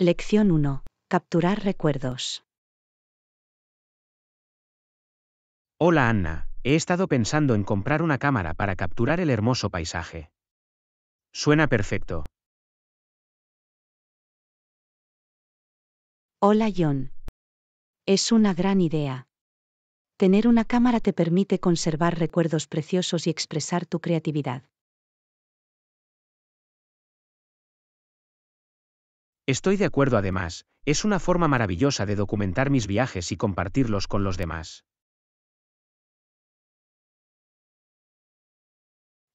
Lección 1. Capturar recuerdos. Hola Anna, he estado pensando en comprar una cámara para capturar el hermoso paisaje. Suena perfecto. Hola John. Es una gran idea. Tener una cámara te permite conservar recuerdos preciosos y expresar tu creatividad. Estoy de acuerdo además, es una forma maravillosa de documentar mis viajes y compartirlos con los demás.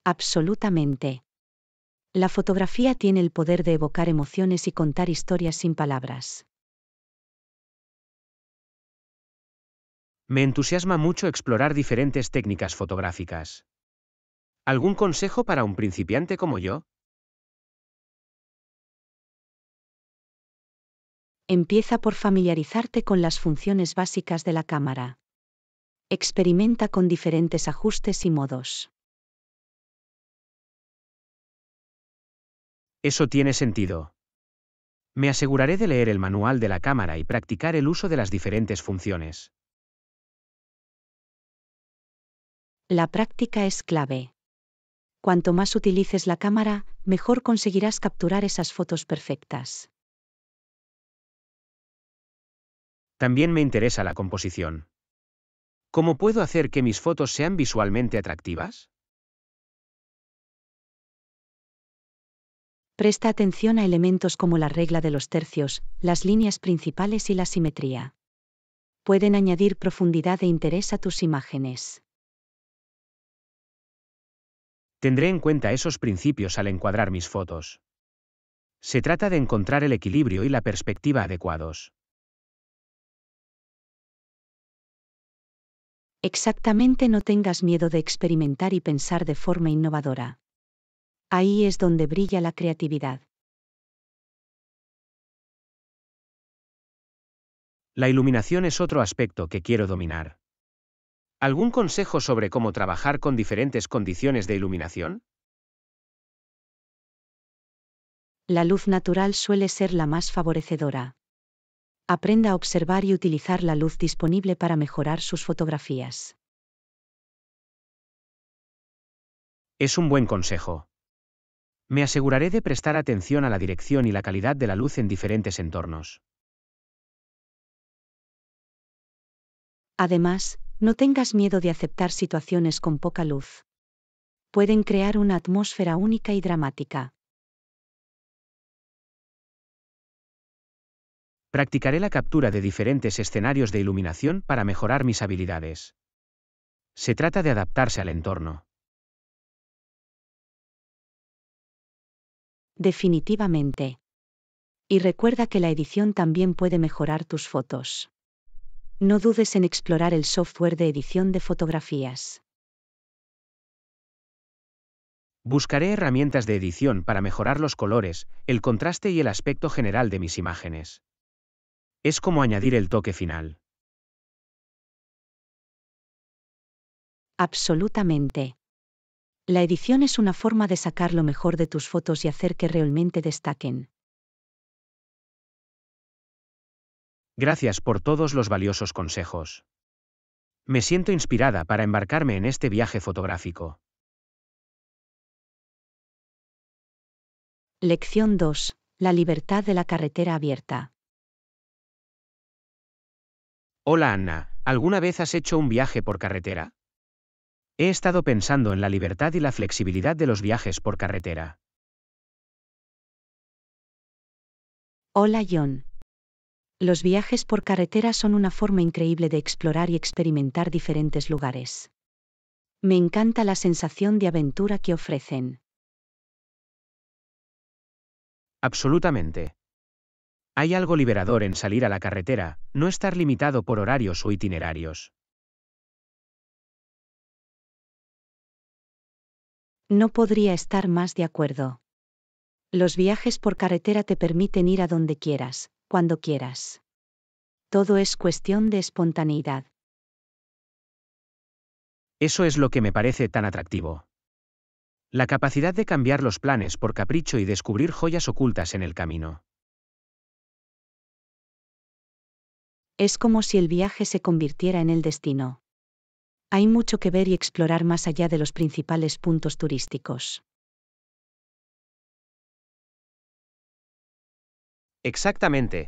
Absolutamente. La fotografía tiene el poder de evocar emociones y contar historias sin palabras. Me entusiasma mucho explorar diferentes técnicas fotográficas. ¿Algún consejo para un principiante como yo? Empieza por familiarizarte con las funciones básicas de la cámara. Experimenta con diferentes ajustes y modos. Eso tiene sentido. Me aseguraré de leer el manual de la cámara y practicar el uso de las diferentes funciones. La práctica es clave. Cuanto más utilices la cámara, mejor conseguirás capturar esas fotos perfectas. También me interesa la composición. ¿Cómo puedo hacer que mis fotos sean visualmente atractivas? Presta atención a elementos como la regla de los tercios, las líneas principales y la simetría. Pueden añadir profundidad e interés a tus imágenes. Tendré en cuenta esos principios al encuadrar mis fotos. Se trata de encontrar el equilibrio y la perspectiva adecuados. Exactamente no tengas miedo de experimentar y pensar de forma innovadora. Ahí es donde brilla la creatividad. La iluminación es otro aspecto que quiero dominar. ¿Algún consejo sobre cómo trabajar con diferentes condiciones de iluminación? La luz natural suele ser la más favorecedora aprenda a observar y utilizar la luz disponible para mejorar sus fotografías. Es un buen consejo. Me aseguraré de prestar atención a la dirección y la calidad de la luz en diferentes entornos. Además, no tengas miedo de aceptar situaciones con poca luz. Pueden crear una atmósfera única y dramática. Practicaré la captura de diferentes escenarios de iluminación para mejorar mis habilidades. Se trata de adaptarse al entorno. Definitivamente. Y recuerda que la edición también puede mejorar tus fotos. No dudes en explorar el software de edición de fotografías. Buscaré herramientas de edición para mejorar los colores, el contraste y el aspecto general de mis imágenes. Es como añadir el toque final. Absolutamente. La edición es una forma de sacar lo mejor de tus fotos y hacer que realmente destaquen. Gracias por todos los valiosos consejos. Me siento inspirada para embarcarme en este viaje fotográfico. Lección 2. La libertad de la carretera abierta. Hola Anna, ¿alguna vez has hecho un viaje por carretera? He estado pensando en la libertad y la flexibilidad de los viajes por carretera. Hola John. Los viajes por carretera son una forma increíble de explorar y experimentar diferentes lugares. Me encanta la sensación de aventura que ofrecen. Absolutamente. Hay algo liberador en salir a la carretera, no estar limitado por horarios o itinerarios. No podría estar más de acuerdo. Los viajes por carretera te permiten ir a donde quieras, cuando quieras. Todo es cuestión de espontaneidad. Eso es lo que me parece tan atractivo. La capacidad de cambiar los planes por capricho y descubrir joyas ocultas en el camino. Es como si el viaje se convirtiera en el destino. Hay mucho que ver y explorar más allá de los principales puntos turísticos. Exactamente.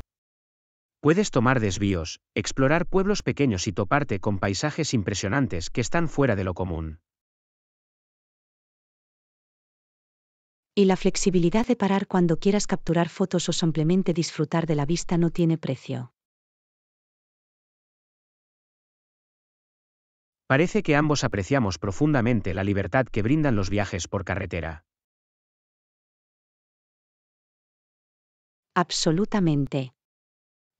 Puedes tomar desvíos, explorar pueblos pequeños y toparte con paisajes impresionantes que están fuera de lo común. Y la flexibilidad de parar cuando quieras capturar fotos o simplemente disfrutar de la vista no tiene precio. Parece que ambos apreciamos profundamente la libertad que brindan los viajes por carretera. Absolutamente.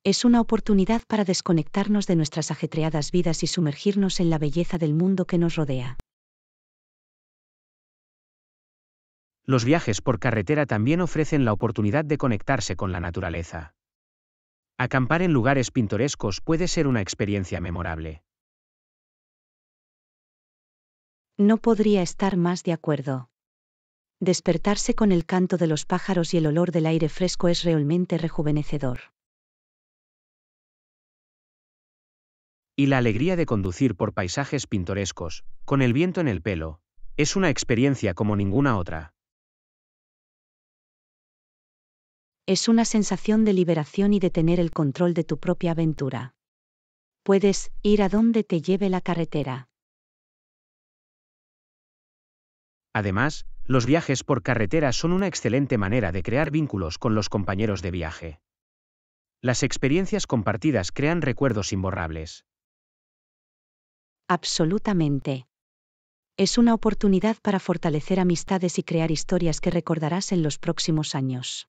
Es una oportunidad para desconectarnos de nuestras ajetreadas vidas y sumergirnos en la belleza del mundo que nos rodea. Los viajes por carretera también ofrecen la oportunidad de conectarse con la naturaleza. Acampar en lugares pintorescos puede ser una experiencia memorable. No podría estar más de acuerdo. Despertarse con el canto de los pájaros y el olor del aire fresco es realmente rejuvenecedor. Y la alegría de conducir por paisajes pintorescos, con el viento en el pelo, es una experiencia como ninguna otra. Es una sensación de liberación y de tener el control de tu propia aventura. Puedes ir a donde te lleve la carretera. Además, los viajes por carretera son una excelente manera de crear vínculos con los compañeros de viaje. Las experiencias compartidas crean recuerdos imborrables. Absolutamente. Es una oportunidad para fortalecer amistades y crear historias que recordarás en los próximos años.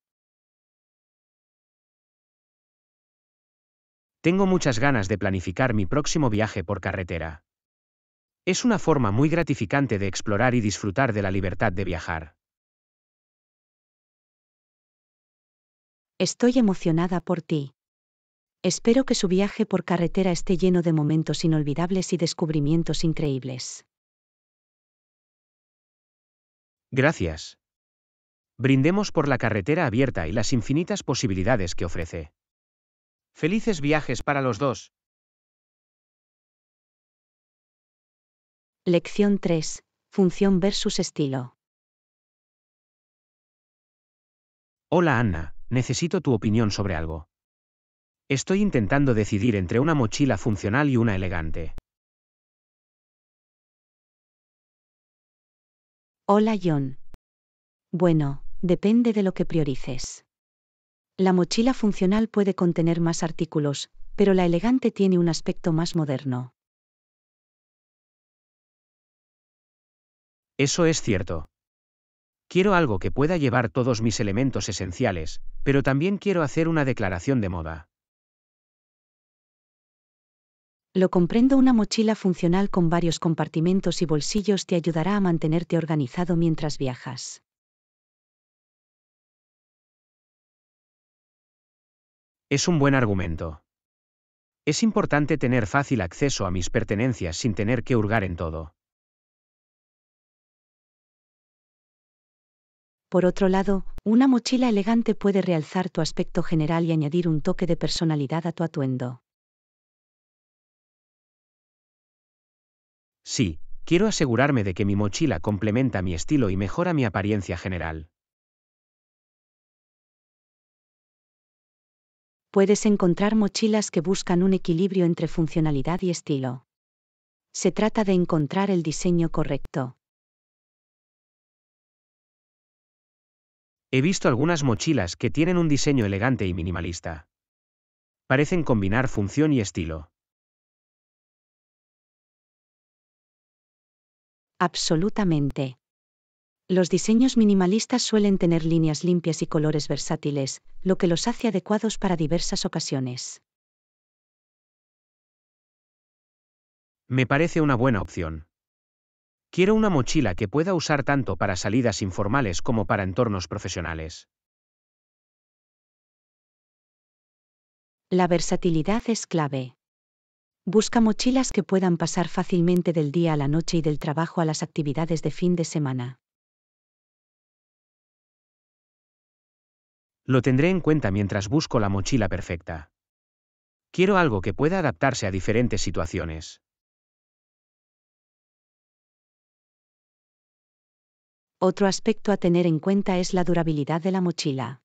Tengo muchas ganas de planificar mi próximo viaje por carretera. Es una forma muy gratificante de explorar y disfrutar de la libertad de viajar. Estoy emocionada por ti. Espero que su viaje por carretera esté lleno de momentos inolvidables y descubrimientos increíbles. Gracias. Brindemos por la carretera abierta y las infinitas posibilidades que ofrece. Felices viajes para los dos. Lección 3. Función versus estilo. Hola Ana, necesito tu opinión sobre algo. Estoy intentando decidir entre una mochila funcional y una elegante. Hola John. Bueno, depende de lo que priorices. La mochila funcional puede contener más artículos, pero la elegante tiene un aspecto más moderno. Eso es cierto. Quiero algo que pueda llevar todos mis elementos esenciales, pero también quiero hacer una declaración de moda. Lo comprendo, una mochila funcional con varios compartimentos y bolsillos te ayudará a mantenerte organizado mientras viajas. Es un buen argumento. Es importante tener fácil acceso a mis pertenencias sin tener que hurgar en todo. Por otro lado, una mochila elegante puede realzar tu aspecto general y añadir un toque de personalidad a tu atuendo. Sí, quiero asegurarme de que mi mochila complementa mi estilo y mejora mi apariencia general. Puedes encontrar mochilas que buscan un equilibrio entre funcionalidad y estilo. Se trata de encontrar el diseño correcto. He visto algunas mochilas que tienen un diseño elegante y minimalista. Parecen combinar función y estilo. Absolutamente. Los diseños minimalistas suelen tener líneas limpias y colores versátiles, lo que los hace adecuados para diversas ocasiones. Me parece una buena opción. Quiero una mochila que pueda usar tanto para salidas informales como para entornos profesionales. La versatilidad es clave. Busca mochilas que puedan pasar fácilmente del día a la noche y del trabajo a las actividades de fin de semana. Lo tendré en cuenta mientras busco la mochila perfecta. Quiero algo que pueda adaptarse a diferentes situaciones. Otro aspecto a tener en cuenta es la durabilidad de la mochila.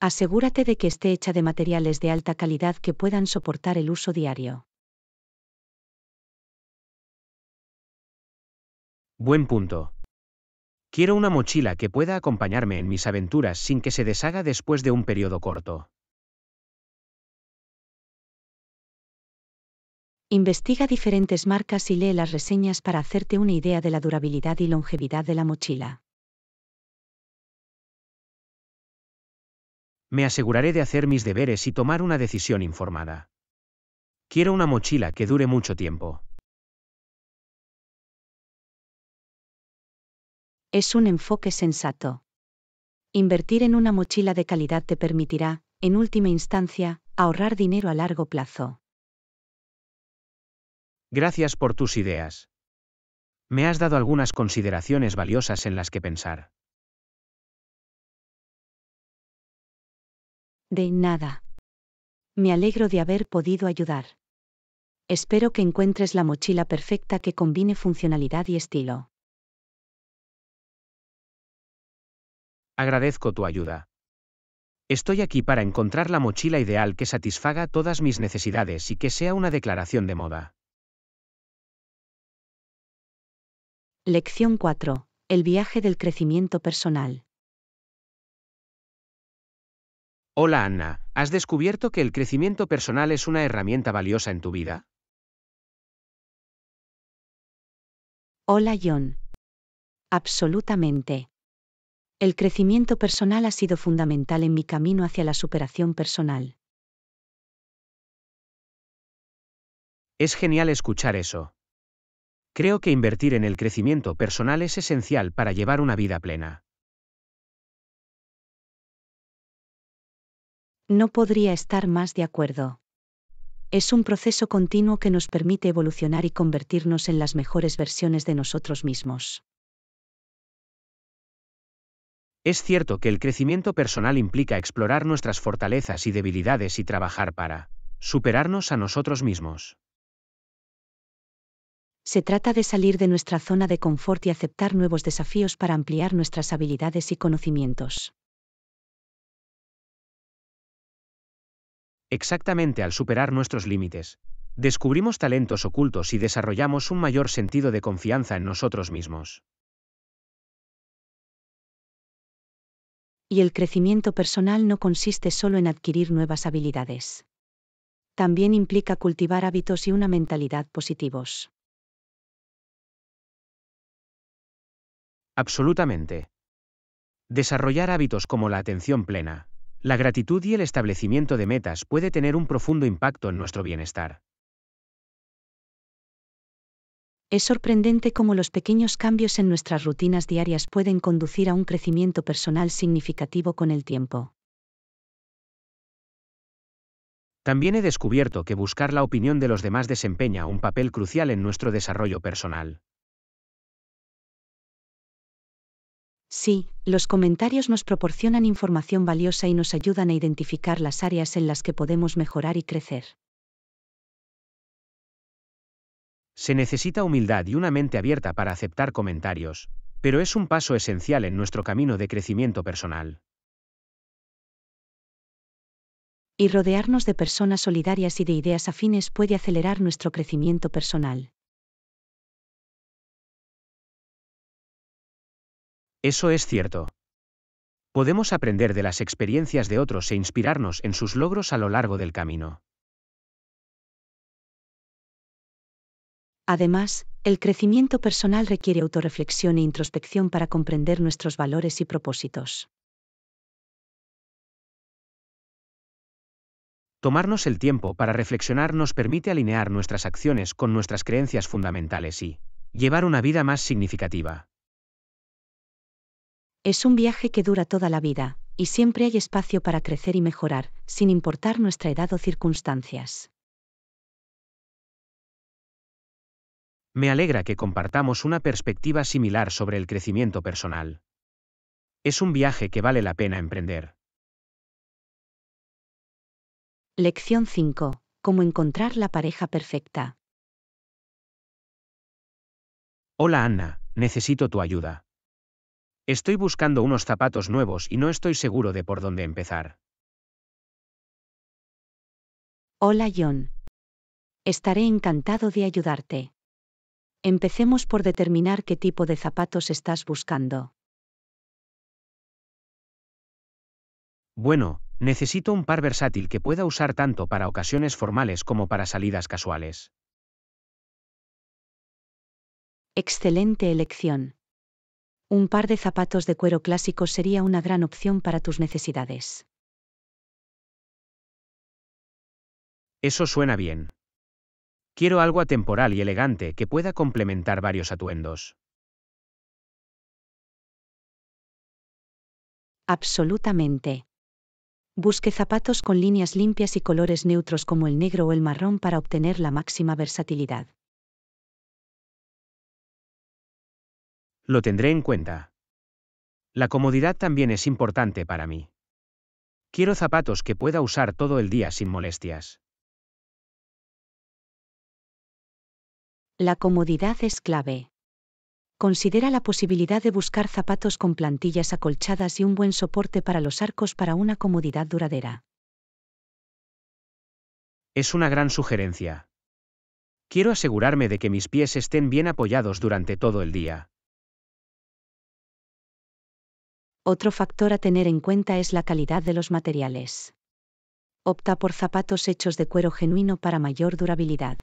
Asegúrate de que esté hecha de materiales de alta calidad que puedan soportar el uso diario. Buen punto. Quiero una mochila que pueda acompañarme en mis aventuras sin que se deshaga después de un periodo corto. Investiga diferentes marcas y lee las reseñas para hacerte una idea de la durabilidad y longevidad de la mochila. Me aseguraré de hacer mis deberes y tomar una decisión informada. Quiero una mochila que dure mucho tiempo. Es un enfoque sensato. Invertir en una mochila de calidad te permitirá, en última instancia, ahorrar dinero a largo plazo. Gracias por tus ideas. Me has dado algunas consideraciones valiosas en las que pensar. De nada. Me alegro de haber podido ayudar. Espero que encuentres la mochila perfecta que combine funcionalidad y estilo. Agradezco tu ayuda. Estoy aquí para encontrar la mochila ideal que satisfaga todas mis necesidades y que sea una declaración de moda. Lección 4. El viaje del crecimiento personal. Hola Ana, ¿has descubierto que el crecimiento personal es una herramienta valiosa en tu vida? Hola John. Absolutamente. El crecimiento personal ha sido fundamental en mi camino hacia la superación personal. Es genial escuchar eso. Creo que invertir en el crecimiento personal es esencial para llevar una vida plena. No podría estar más de acuerdo. Es un proceso continuo que nos permite evolucionar y convertirnos en las mejores versiones de nosotros mismos. Es cierto que el crecimiento personal implica explorar nuestras fortalezas y debilidades y trabajar para superarnos a nosotros mismos se trata de salir de nuestra zona de confort y aceptar nuevos desafíos para ampliar nuestras habilidades y conocimientos. Exactamente al superar nuestros límites, descubrimos talentos ocultos y desarrollamos un mayor sentido de confianza en nosotros mismos. Y el crecimiento personal no consiste solo en adquirir nuevas habilidades. También implica cultivar hábitos y una mentalidad positivos. Absolutamente. Desarrollar hábitos como la atención plena, la gratitud y el establecimiento de metas puede tener un profundo impacto en nuestro bienestar. Es sorprendente cómo los pequeños cambios en nuestras rutinas diarias pueden conducir a un crecimiento personal significativo con el tiempo. También he descubierto que buscar la opinión de los demás desempeña un papel crucial en nuestro desarrollo personal. Sí, los comentarios nos proporcionan información valiosa y nos ayudan a identificar las áreas en las que podemos mejorar y crecer. Se necesita humildad y una mente abierta para aceptar comentarios, pero es un paso esencial en nuestro camino de crecimiento personal. Y rodearnos de personas solidarias y de ideas afines puede acelerar nuestro crecimiento personal. Eso es cierto. Podemos aprender de las experiencias de otros e inspirarnos en sus logros a lo largo del camino. Además, el crecimiento personal requiere autorreflexión e introspección para comprender nuestros valores y propósitos. Tomarnos el tiempo para reflexionar nos permite alinear nuestras acciones con nuestras creencias fundamentales y llevar una vida más significativa. Es un viaje que dura toda la vida, y siempre hay espacio para crecer y mejorar, sin importar nuestra edad o circunstancias. Me alegra que compartamos una perspectiva similar sobre el crecimiento personal. Es un viaje que vale la pena emprender. Lección 5. Cómo encontrar la pareja perfecta. Hola Anna, necesito tu ayuda. Estoy buscando unos zapatos nuevos y no estoy seguro de por dónde empezar. Hola John. Estaré encantado de ayudarte. Empecemos por determinar qué tipo de zapatos estás buscando. Bueno, necesito un par versátil que pueda usar tanto para ocasiones formales como para salidas casuales. Excelente elección. Un par de zapatos de cuero clásico sería una gran opción para tus necesidades. Eso suena bien. Quiero algo atemporal y elegante que pueda complementar varios atuendos. Absolutamente. Busque zapatos con líneas limpias y colores neutros como el negro o el marrón para obtener la máxima versatilidad. Lo tendré en cuenta. La comodidad también es importante para mí. Quiero zapatos que pueda usar todo el día sin molestias. La comodidad es clave. Considera la posibilidad de buscar zapatos con plantillas acolchadas y un buen soporte para los arcos para una comodidad duradera. Es una gran sugerencia. Quiero asegurarme de que mis pies estén bien apoyados durante todo el día. Otro factor a tener en cuenta es la calidad de los materiales. Opta por zapatos hechos de cuero genuino para mayor durabilidad.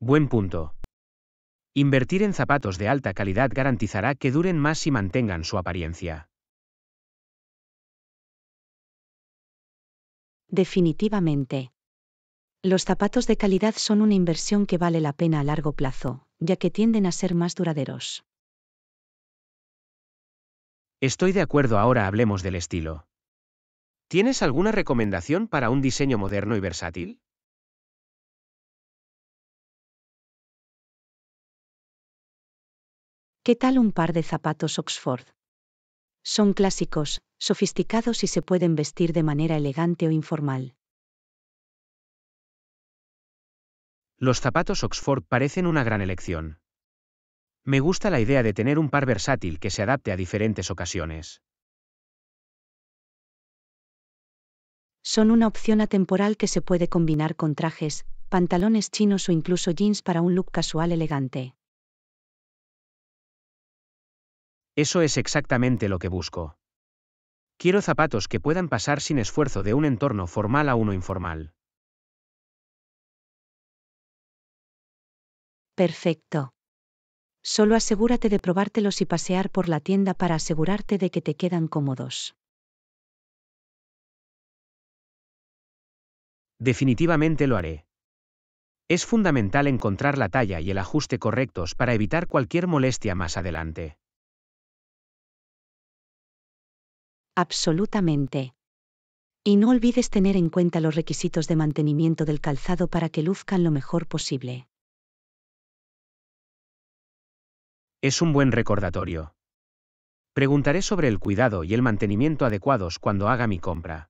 Buen punto. Invertir en zapatos de alta calidad garantizará que duren más y mantengan su apariencia. Definitivamente. Los zapatos de calidad son una inversión que vale la pena a largo plazo, ya que tienden a ser más duraderos. Estoy de acuerdo, ahora hablemos del estilo. ¿Tienes alguna recomendación para un diseño moderno y versátil? ¿Qué tal un par de zapatos Oxford? Son clásicos, sofisticados y se pueden vestir de manera elegante o informal. Los zapatos Oxford parecen una gran elección. Me gusta la idea de tener un par versátil que se adapte a diferentes ocasiones. Son una opción atemporal que se puede combinar con trajes, pantalones chinos o incluso jeans para un look casual elegante. Eso es exactamente lo que busco. Quiero zapatos que puedan pasar sin esfuerzo de un entorno formal a uno informal. Perfecto. Solo asegúrate de probártelos y pasear por la tienda para asegurarte de que te quedan cómodos. Definitivamente lo haré. Es fundamental encontrar la talla y el ajuste correctos para evitar cualquier molestia más adelante. Absolutamente. Y no olvides tener en cuenta los requisitos de mantenimiento del calzado para que luzcan lo mejor posible. Es un buen recordatorio. Preguntaré sobre el cuidado y el mantenimiento adecuados cuando haga mi compra.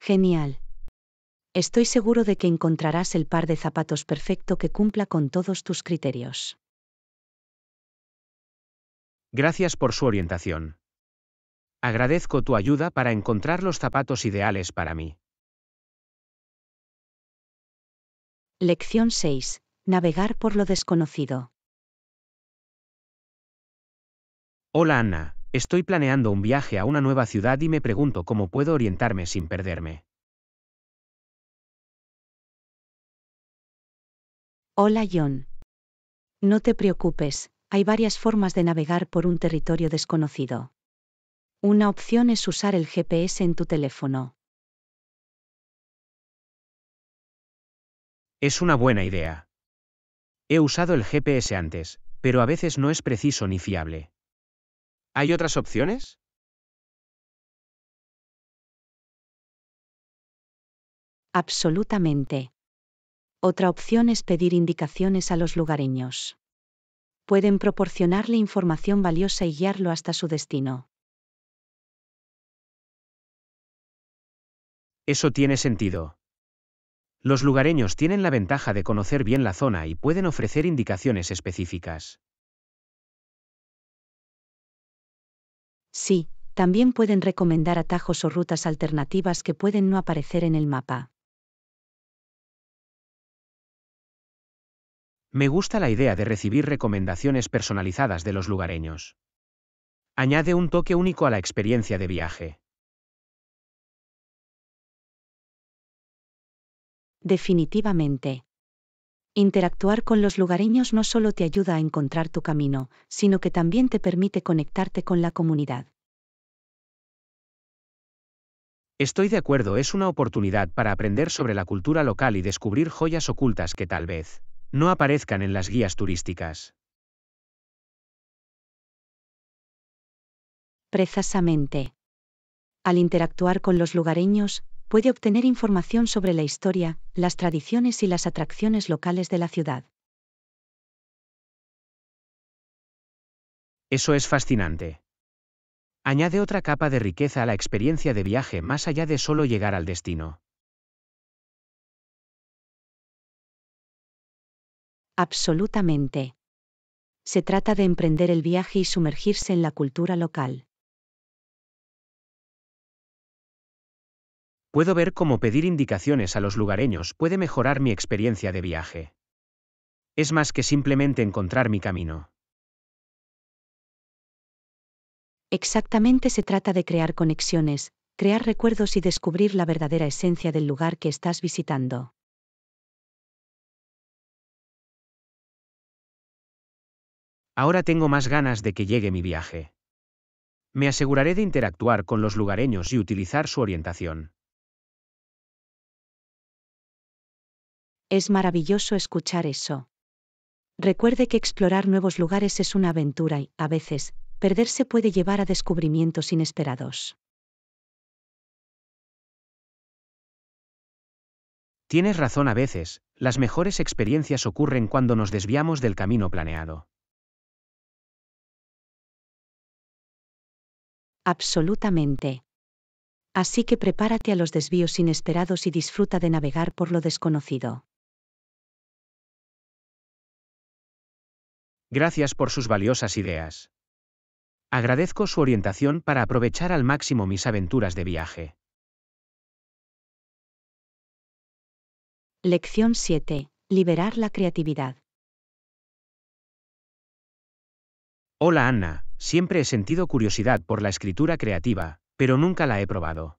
Genial. Estoy seguro de que encontrarás el par de zapatos perfecto que cumpla con todos tus criterios. Gracias por su orientación. Agradezco tu ayuda para encontrar los zapatos ideales para mí. Lección 6. Navegar por lo desconocido. Hola Ana, estoy planeando un viaje a una nueva ciudad y me pregunto cómo puedo orientarme sin perderme. Hola John. No te preocupes, hay varias formas de navegar por un territorio desconocido. Una opción es usar el GPS en tu teléfono. Es una buena idea. He usado el GPS antes, pero a veces no es preciso ni fiable. ¿Hay otras opciones? Absolutamente. Otra opción es pedir indicaciones a los lugareños. Pueden proporcionarle información valiosa y guiarlo hasta su destino. Eso tiene sentido. Los lugareños tienen la ventaja de conocer bien la zona y pueden ofrecer indicaciones específicas. Sí, también pueden recomendar atajos o rutas alternativas que pueden no aparecer en el mapa. Me gusta la idea de recibir recomendaciones personalizadas de los lugareños. Añade un toque único a la experiencia de viaje. Definitivamente. Interactuar con los lugareños no solo te ayuda a encontrar tu camino, sino que también te permite conectarte con la comunidad. Estoy de acuerdo, es una oportunidad para aprender sobre la cultura local y descubrir joyas ocultas que tal vez no aparezcan en las guías turísticas. Precisamente. Al interactuar con los lugareños, puede obtener información sobre la historia, las tradiciones y las atracciones locales de la ciudad. Eso es fascinante. Añade otra capa de riqueza a la experiencia de viaje más allá de solo llegar al destino. Absolutamente. Se trata de emprender el viaje y sumergirse en la cultura local. Puedo ver cómo pedir indicaciones a los lugareños puede mejorar mi experiencia de viaje. Es más que simplemente encontrar mi camino. Exactamente se trata de crear conexiones, crear recuerdos y descubrir la verdadera esencia del lugar que estás visitando. Ahora tengo más ganas de que llegue mi viaje. Me aseguraré de interactuar con los lugareños y utilizar su orientación. Es maravilloso escuchar eso. Recuerde que explorar nuevos lugares es una aventura y, a veces, perderse puede llevar a descubrimientos inesperados. Tienes razón a veces, las mejores experiencias ocurren cuando nos desviamos del camino planeado. Absolutamente. Así que prepárate a los desvíos inesperados y disfruta de navegar por lo desconocido. Gracias por sus valiosas ideas. Agradezco su orientación para aprovechar al máximo mis aventuras de viaje. Lección 7. Liberar la creatividad. Hola Anna, siempre he sentido curiosidad por la escritura creativa, pero nunca la he probado.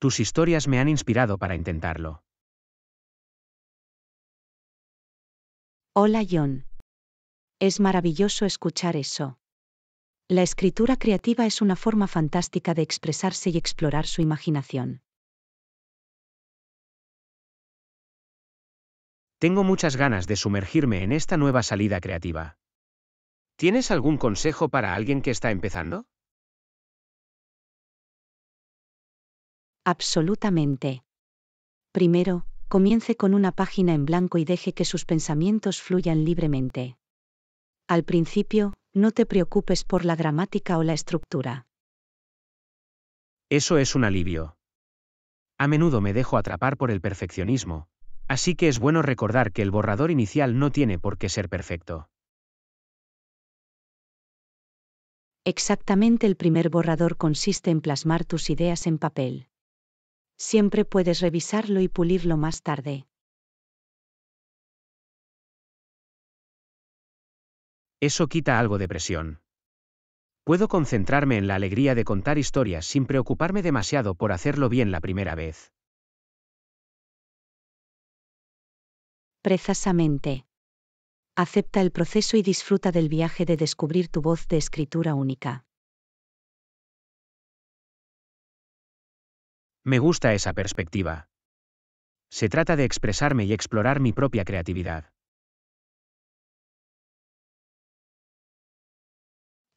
Tus historias me han inspirado para intentarlo. Hola John, es maravilloso escuchar eso. La escritura creativa es una forma fantástica de expresarse y explorar su imaginación. Tengo muchas ganas de sumergirme en esta nueva salida creativa. ¿Tienes algún consejo para alguien que está empezando? Absolutamente. Primero, comience con una página en blanco y deje que sus pensamientos fluyan libremente. Al principio, no te preocupes por la gramática o la estructura. Eso es un alivio. A menudo me dejo atrapar por el perfeccionismo, así que es bueno recordar que el borrador inicial no tiene por qué ser perfecto. Exactamente el primer borrador consiste en plasmar tus ideas en papel. Siempre puedes revisarlo y pulirlo más tarde. Eso quita algo de presión. Puedo concentrarme en la alegría de contar historias sin preocuparme demasiado por hacerlo bien la primera vez. Precisamente. Acepta el proceso y disfruta del viaje de descubrir tu voz de escritura única. Me gusta esa perspectiva. Se trata de expresarme y explorar mi propia creatividad.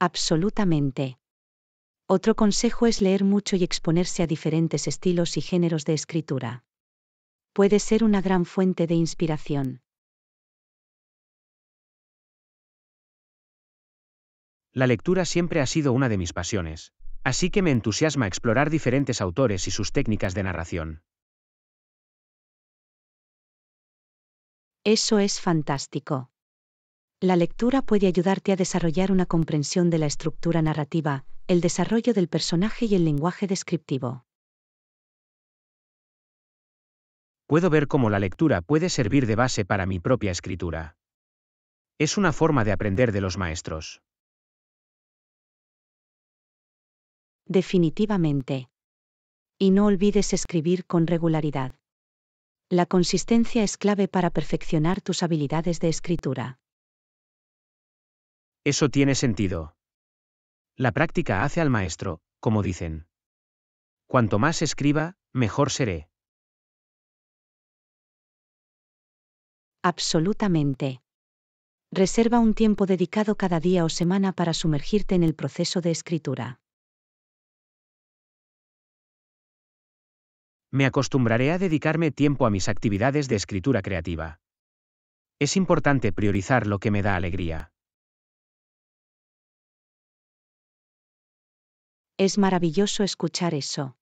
Absolutamente. Otro consejo es leer mucho y exponerse a diferentes estilos y géneros de escritura. Puede ser una gran fuente de inspiración. La lectura siempre ha sido una de mis pasiones, así que me entusiasma explorar diferentes autores y sus técnicas de narración. Eso es fantástico. La lectura puede ayudarte a desarrollar una comprensión de la estructura narrativa, el desarrollo del personaje y el lenguaje descriptivo. Puedo ver cómo la lectura puede servir de base para mi propia escritura. Es una forma de aprender de los maestros. Definitivamente. Y no olvides escribir con regularidad. La consistencia es clave para perfeccionar tus habilidades de escritura. Eso tiene sentido. La práctica hace al maestro, como dicen. Cuanto más escriba, mejor seré. Absolutamente. Reserva un tiempo dedicado cada día o semana para sumergirte en el proceso de escritura. Me acostumbraré a dedicarme tiempo a mis actividades de escritura creativa. Es importante priorizar lo que me da alegría. Es maravilloso escuchar eso.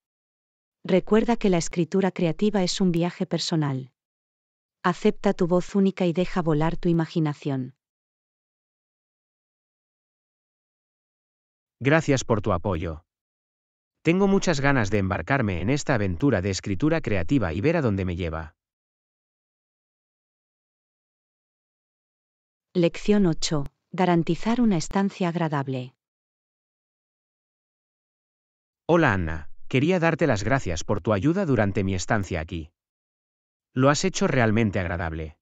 Recuerda que la escritura creativa es un viaje personal. Acepta tu voz única y deja volar tu imaginación. Gracias por tu apoyo. Tengo muchas ganas de embarcarme en esta aventura de escritura creativa y ver a dónde me lleva. Lección 8. Garantizar una estancia agradable. Hola Ana, quería darte las gracias por tu ayuda durante mi estancia aquí. Lo has hecho realmente agradable.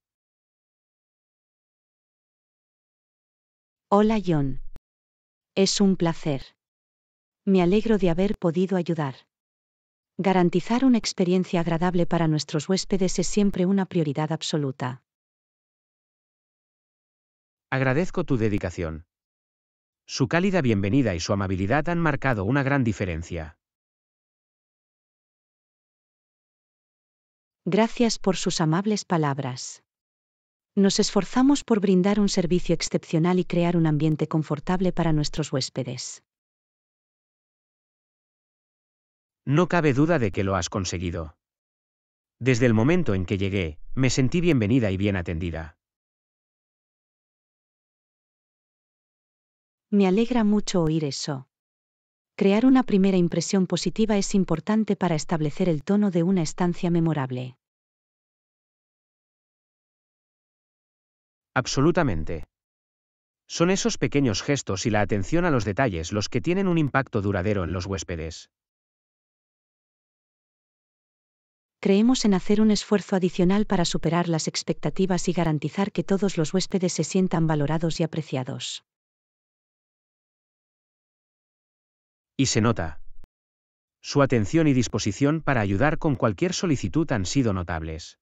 Hola John. Es un placer. Me alegro de haber podido ayudar. Garantizar una experiencia agradable para nuestros huéspedes es siempre una prioridad absoluta. Agradezco tu dedicación. Su cálida bienvenida y su amabilidad han marcado una gran diferencia. Gracias por sus amables palabras. Nos esforzamos por brindar un servicio excepcional y crear un ambiente confortable para nuestros huéspedes. No cabe duda de que lo has conseguido. Desde el momento en que llegué, me sentí bienvenida y bien atendida. Me alegra mucho oír eso. Crear una primera impresión positiva es importante para establecer el tono de una estancia memorable. Absolutamente. Son esos pequeños gestos y la atención a los detalles los que tienen un impacto duradero en los huéspedes. Creemos en hacer un esfuerzo adicional para superar las expectativas y garantizar que todos los huéspedes se sientan valorados y apreciados. Y se nota. Su atención y disposición para ayudar con cualquier solicitud han sido notables.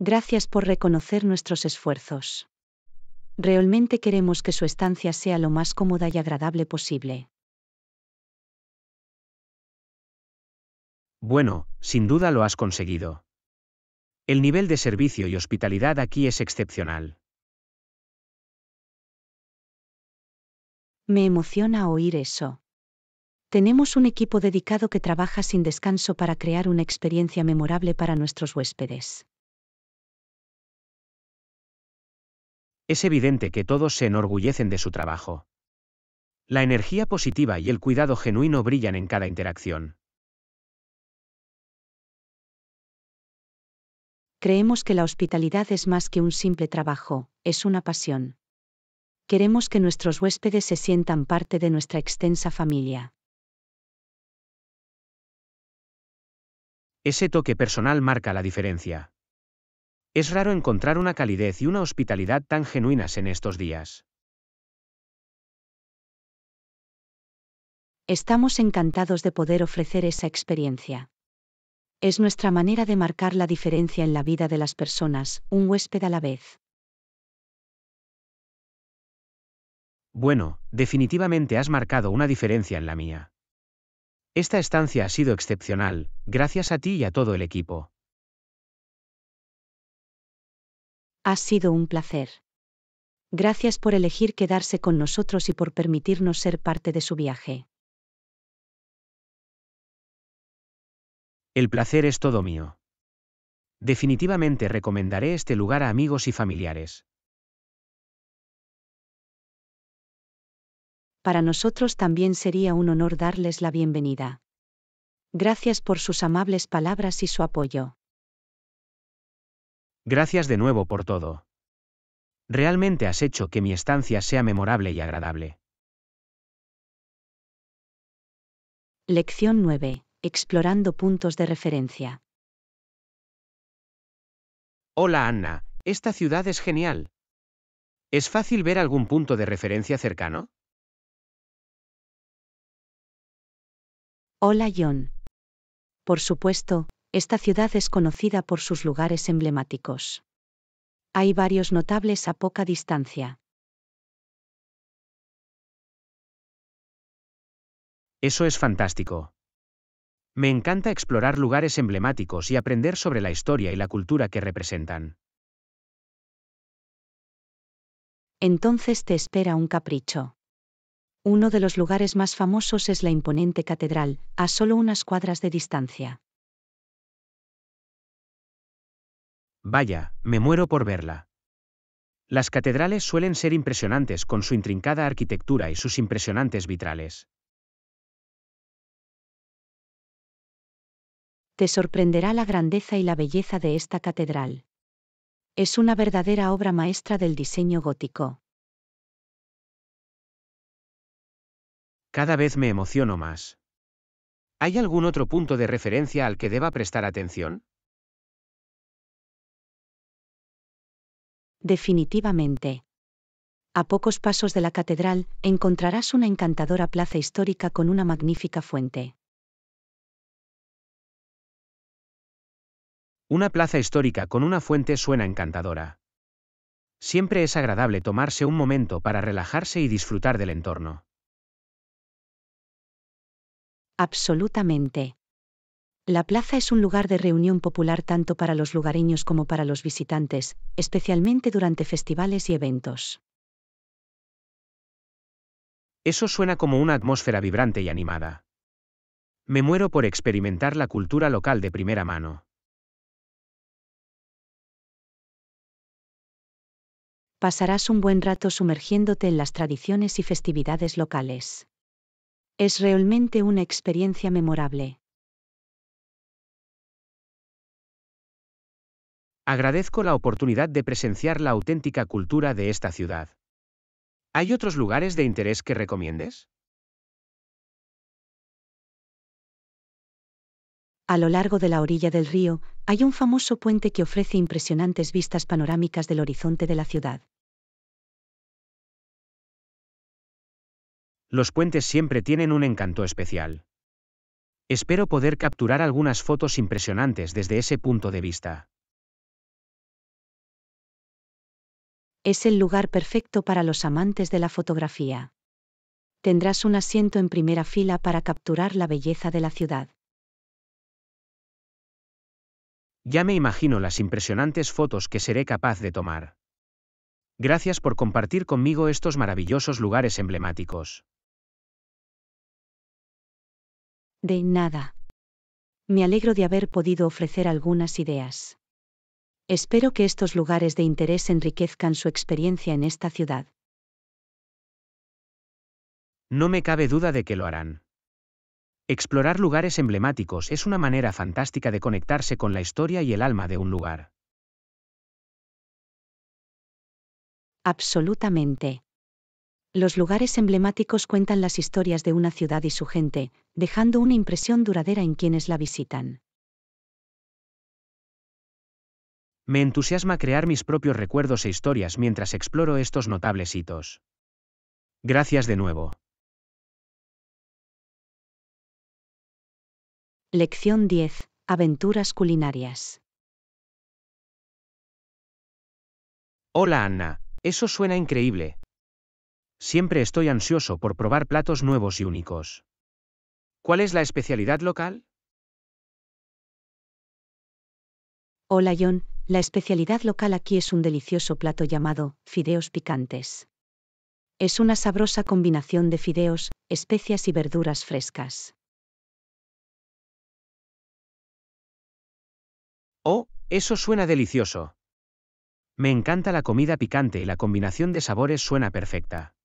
Gracias por reconocer nuestros esfuerzos. Realmente queremos que su estancia sea lo más cómoda y agradable posible. Bueno, sin duda lo has conseguido. El nivel de servicio y hospitalidad aquí es excepcional. Me emociona oír eso. Tenemos un equipo dedicado que trabaja sin descanso para crear una experiencia memorable para nuestros huéspedes. Es evidente que todos se enorgullecen de su trabajo. La energía positiva y el cuidado genuino brillan en cada interacción. Creemos que la hospitalidad es más que un simple trabajo, es una pasión. Queremos que nuestros huéspedes se sientan parte de nuestra extensa familia. Ese toque personal marca la diferencia. Es raro encontrar una calidez y una hospitalidad tan genuinas en estos días. Estamos encantados de poder ofrecer esa experiencia. Es nuestra manera de marcar la diferencia en la vida de las personas, un huésped a la vez. Bueno, definitivamente has marcado una diferencia en la mía. Esta estancia ha sido excepcional, gracias a ti y a todo el equipo. Ha sido un placer. Gracias por elegir quedarse con nosotros y por permitirnos ser parte de su viaje. El placer es todo mío. Definitivamente recomendaré este lugar a amigos y familiares. para nosotros también sería un honor darles la bienvenida. Gracias por sus amables palabras y su apoyo. Gracias de nuevo por todo. Realmente has hecho que mi estancia sea memorable y agradable. Lección 9. Explorando puntos de referencia. Hola Anna, esta ciudad es genial. ¿Es fácil ver algún punto de referencia cercano? Hola John. Por supuesto, esta ciudad es conocida por sus lugares emblemáticos. Hay varios notables a poca distancia. Eso es fantástico. Me encanta explorar lugares emblemáticos y aprender sobre la historia y la cultura que representan. Entonces te espera un capricho. Uno de los lugares más famosos es la imponente catedral, a solo unas cuadras de distancia. Vaya, me muero por verla. Las catedrales suelen ser impresionantes con su intrincada arquitectura y sus impresionantes vitrales. Te sorprenderá la grandeza y la belleza de esta catedral. Es una verdadera obra maestra del diseño gótico. Cada vez me emociono más. ¿Hay algún otro punto de referencia al que deba prestar atención? Definitivamente. A pocos pasos de la catedral encontrarás una encantadora plaza histórica con una magnífica fuente. Una plaza histórica con una fuente suena encantadora. Siempre es agradable tomarse un momento para relajarse y disfrutar del entorno. Absolutamente. La plaza es un lugar de reunión popular tanto para los lugareños como para los visitantes, especialmente durante festivales y eventos. Eso suena como una atmósfera vibrante y animada. Me muero por experimentar la cultura local de primera mano. Pasarás un buen rato sumergiéndote en las tradiciones y festividades locales. Es realmente una experiencia memorable. Agradezco la oportunidad de presenciar la auténtica cultura de esta ciudad. ¿Hay otros lugares de interés que recomiendes? A lo largo de la orilla del río, hay un famoso puente que ofrece impresionantes vistas panorámicas del horizonte de la ciudad. Los puentes siempre tienen un encanto especial. Espero poder capturar algunas fotos impresionantes desde ese punto de vista. Es el lugar perfecto para los amantes de la fotografía. Tendrás un asiento en primera fila para capturar la belleza de la ciudad. Ya me imagino las impresionantes fotos que seré capaz de tomar. Gracias por compartir conmigo estos maravillosos lugares emblemáticos. De nada. Me alegro de haber podido ofrecer algunas ideas. Espero que estos lugares de interés enriquezcan su experiencia en esta ciudad. No me cabe duda de que lo harán. Explorar lugares emblemáticos es una manera fantástica de conectarse con la historia y el alma de un lugar. Absolutamente. Los lugares emblemáticos cuentan las historias de una ciudad y su gente, dejando una impresión duradera en quienes la visitan. Me entusiasma crear mis propios recuerdos e historias mientras exploro estos notables hitos. Gracias de nuevo. Lección 10. Aventuras culinarias. Hola Ana, eso suena increíble, Siempre estoy ansioso por probar platos nuevos y únicos. ¿Cuál es la especialidad local? Hola John, la especialidad local aquí es un delicioso plato llamado fideos picantes. Es una sabrosa combinación de fideos, especias y verduras frescas. Oh, eso suena delicioso. Me encanta la comida picante y la combinación de sabores suena perfecta.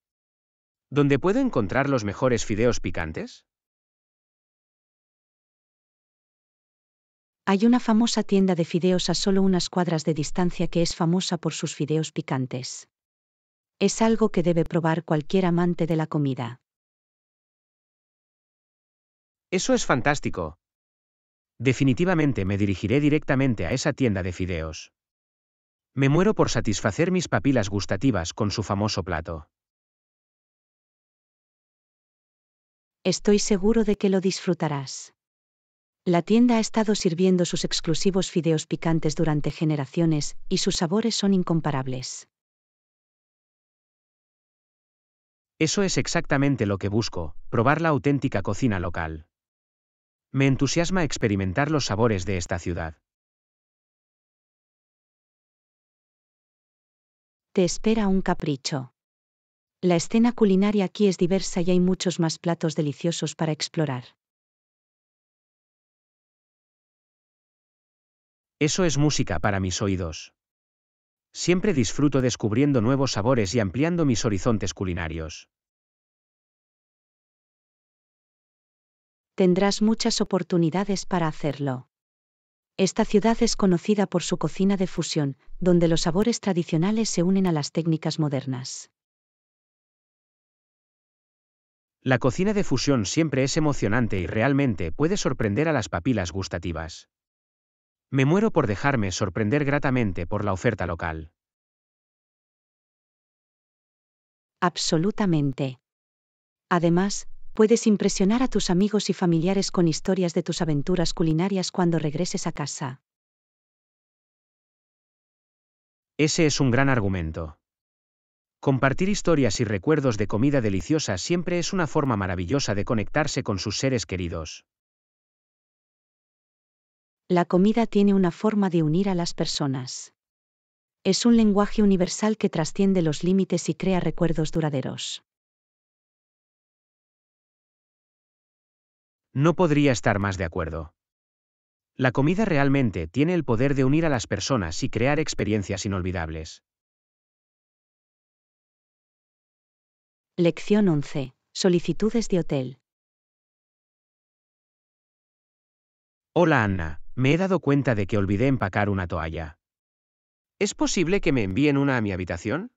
¿Dónde puedo encontrar los mejores fideos picantes? Hay una famosa tienda de fideos a solo unas cuadras de distancia que es famosa por sus fideos picantes. Es algo que debe probar cualquier amante de la comida. Eso es fantástico. Definitivamente me dirigiré directamente a esa tienda de fideos. Me muero por satisfacer mis papilas gustativas con su famoso plato. Estoy seguro de que lo disfrutarás. La tienda ha estado sirviendo sus exclusivos fideos picantes durante generaciones, y sus sabores son incomparables. Eso es exactamente lo que busco, probar la auténtica cocina local. Me entusiasma experimentar los sabores de esta ciudad. Te espera un capricho. La escena culinaria aquí es diversa y hay muchos más platos deliciosos para explorar. Eso es música para mis oídos. Siempre disfruto descubriendo nuevos sabores y ampliando mis horizontes culinarios. Tendrás muchas oportunidades para hacerlo. Esta ciudad es conocida por su cocina de fusión, donde los sabores tradicionales se unen a las técnicas modernas. La cocina de fusión siempre es emocionante y realmente puede sorprender a las papilas gustativas. Me muero por dejarme sorprender gratamente por la oferta local. Absolutamente. Además, puedes impresionar a tus amigos y familiares con historias de tus aventuras culinarias cuando regreses a casa. Ese es un gran argumento. Compartir historias y recuerdos de comida deliciosa siempre es una forma maravillosa de conectarse con sus seres queridos. La comida tiene una forma de unir a las personas. Es un lenguaje universal que trasciende los límites y crea recuerdos duraderos. No podría estar más de acuerdo. La comida realmente tiene el poder de unir a las personas y crear experiencias inolvidables. Lección 11. Solicitudes de hotel. Hola Anna, me he dado cuenta de que olvidé empacar una toalla. ¿Es posible que me envíen una a mi habitación?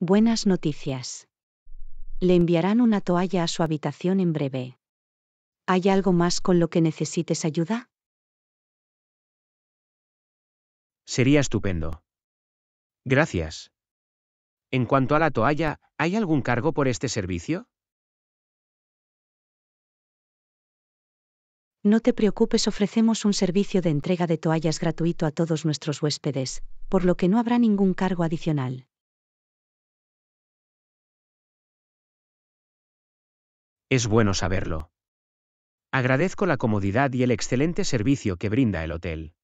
Buenas noticias. Le enviarán una toalla a su habitación en breve. ¿Hay algo más con lo que necesites ayuda? Sería estupendo. Gracias. En cuanto a la toalla, ¿hay algún cargo por este servicio? No te preocupes, ofrecemos un servicio de entrega de toallas gratuito a todos nuestros huéspedes, por lo que no habrá ningún cargo adicional. Es bueno saberlo. Agradezco la comodidad y el excelente servicio que brinda el hotel.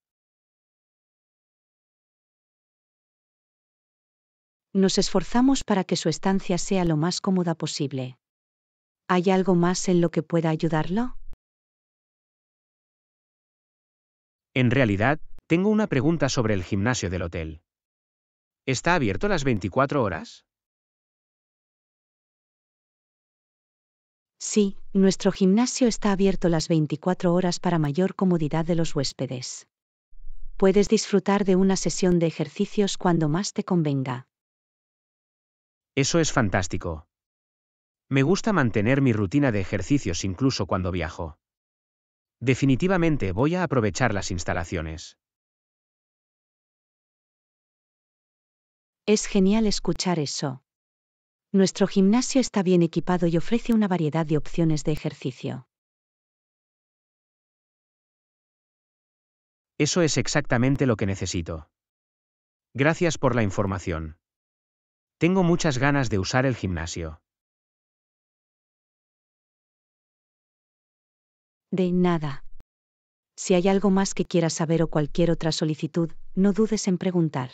Nos esforzamos para que su estancia sea lo más cómoda posible. ¿Hay algo más en lo que pueda ayudarlo? En realidad, tengo una pregunta sobre el gimnasio del hotel. ¿Está abierto las 24 horas? Sí, nuestro gimnasio está abierto las 24 horas para mayor comodidad de los huéspedes. Puedes disfrutar de una sesión de ejercicios cuando más te convenga. Eso es fantástico. Me gusta mantener mi rutina de ejercicios incluso cuando viajo. Definitivamente voy a aprovechar las instalaciones. Es genial escuchar eso. Nuestro gimnasio está bien equipado y ofrece una variedad de opciones de ejercicio. Eso es exactamente lo que necesito. Gracias por la información. Tengo muchas ganas de usar el gimnasio. De nada. Si hay algo más que quieras saber o cualquier otra solicitud, no dudes en preguntar.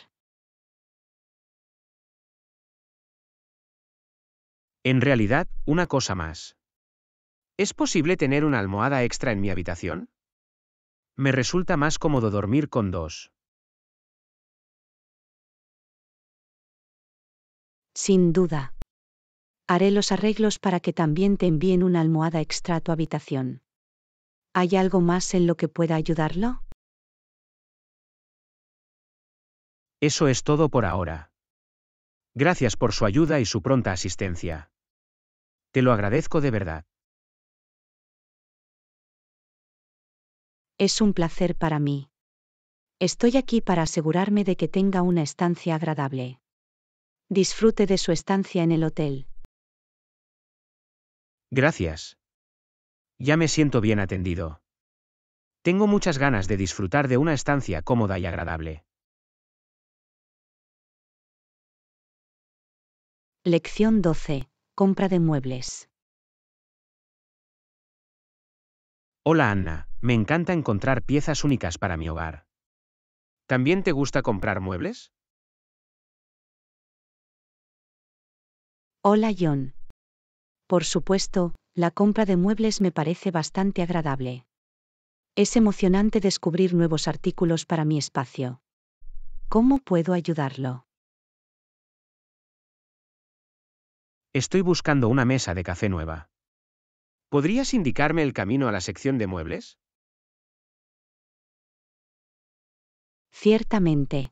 En realidad, una cosa más. ¿Es posible tener una almohada extra en mi habitación? Me resulta más cómodo dormir con dos. Sin duda. Haré los arreglos para que también te envíen una almohada extra a tu habitación. ¿Hay algo más en lo que pueda ayudarlo? Eso es todo por ahora. Gracias por su ayuda y su pronta asistencia. Te lo agradezco de verdad. Es un placer para mí. Estoy aquí para asegurarme de que tenga una estancia agradable. Disfrute de su estancia en el hotel. Gracias. Ya me siento bien atendido. Tengo muchas ganas de disfrutar de una estancia cómoda y agradable. Lección 12. Compra de muebles. Hola Anna, me encanta encontrar piezas únicas para mi hogar. ¿También te gusta comprar muebles? Hola John. Por supuesto, la compra de muebles me parece bastante agradable. Es emocionante descubrir nuevos artículos para mi espacio. ¿Cómo puedo ayudarlo? Estoy buscando una mesa de café nueva. ¿Podrías indicarme el camino a la sección de muebles? Ciertamente.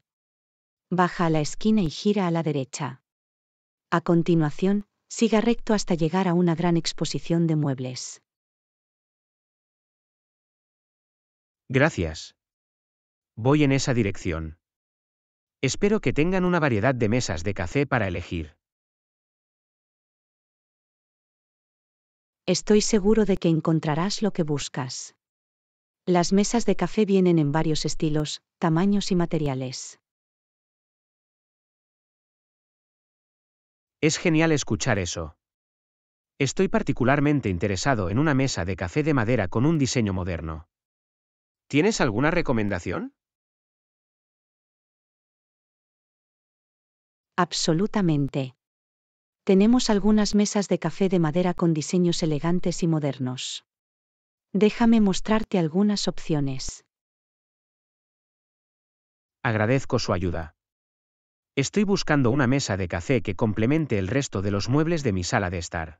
Baja a la esquina y gira a la derecha. A continuación, siga recto hasta llegar a una gran exposición de muebles. Gracias. Voy en esa dirección. Espero que tengan una variedad de mesas de café para elegir. Estoy seguro de que encontrarás lo que buscas. Las mesas de café vienen en varios estilos, tamaños y materiales. Es genial escuchar eso. Estoy particularmente interesado en una mesa de café de madera con un diseño moderno. ¿Tienes alguna recomendación? Absolutamente. Tenemos algunas mesas de café de madera con diseños elegantes y modernos. Déjame mostrarte algunas opciones. Agradezco su ayuda. Estoy buscando una mesa de café que complemente el resto de los muebles de mi sala de estar.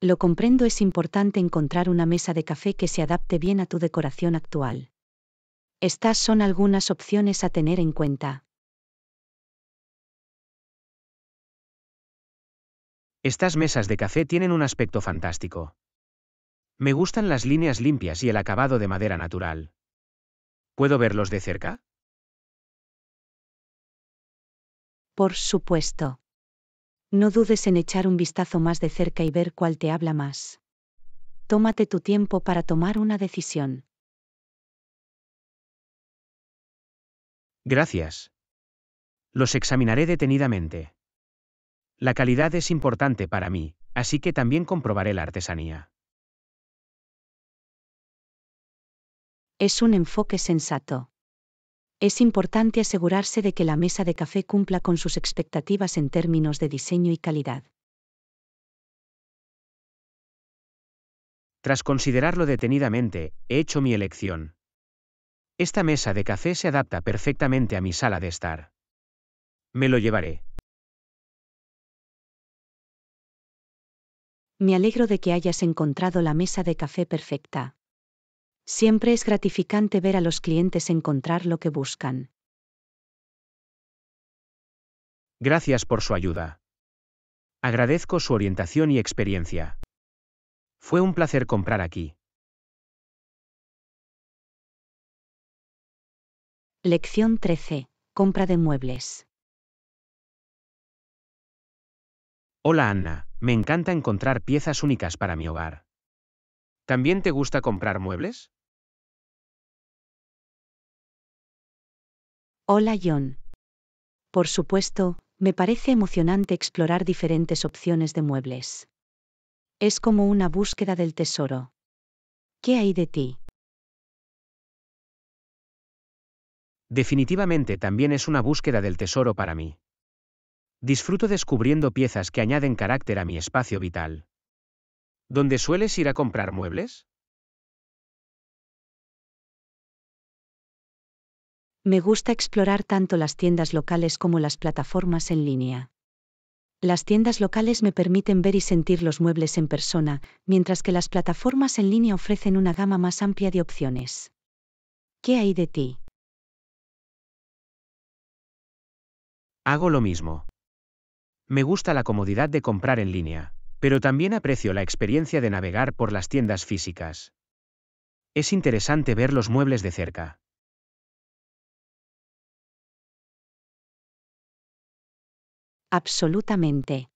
Lo comprendo, es importante encontrar una mesa de café que se adapte bien a tu decoración actual. Estas son algunas opciones a tener en cuenta. Estas mesas de café tienen un aspecto fantástico. Me gustan las líneas limpias y el acabado de madera natural. ¿Puedo verlos de cerca? Por supuesto. No dudes en echar un vistazo más de cerca y ver cuál te habla más. Tómate tu tiempo para tomar una decisión. Gracias. Los examinaré detenidamente. La calidad es importante para mí, así que también comprobaré la artesanía. es un enfoque sensato. Es importante asegurarse de que la mesa de café cumpla con sus expectativas en términos de diseño y calidad. Tras considerarlo detenidamente, he hecho mi elección. Esta mesa de café se adapta perfectamente a mi sala de estar. Me lo llevaré. Me alegro de que hayas encontrado la mesa de café perfecta. Siempre es gratificante ver a los clientes encontrar lo que buscan. Gracias por su ayuda. Agradezco su orientación y experiencia. Fue un placer comprar aquí. Lección 13. Compra de muebles. Hola Ana, me encanta encontrar piezas únicas para mi hogar. ¿También te gusta comprar muebles? Hola John. Por supuesto, me parece emocionante explorar diferentes opciones de muebles. Es como una búsqueda del tesoro. ¿Qué hay de ti? Definitivamente también es una búsqueda del tesoro para mí. Disfruto descubriendo piezas que añaden carácter a mi espacio vital. ¿Dónde sueles ir a comprar muebles? Me gusta explorar tanto las tiendas locales como las plataformas en línea. Las tiendas locales me permiten ver y sentir los muebles en persona, mientras que las plataformas en línea ofrecen una gama más amplia de opciones. ¿Qué hay de ti? Hago lo mismo. Me gusta la comodidad de comprar en línea, pero también aprecio la experiencia de navegar por las tiendas físicas. Es interesante ver los muebles de cerca. Absolutamente.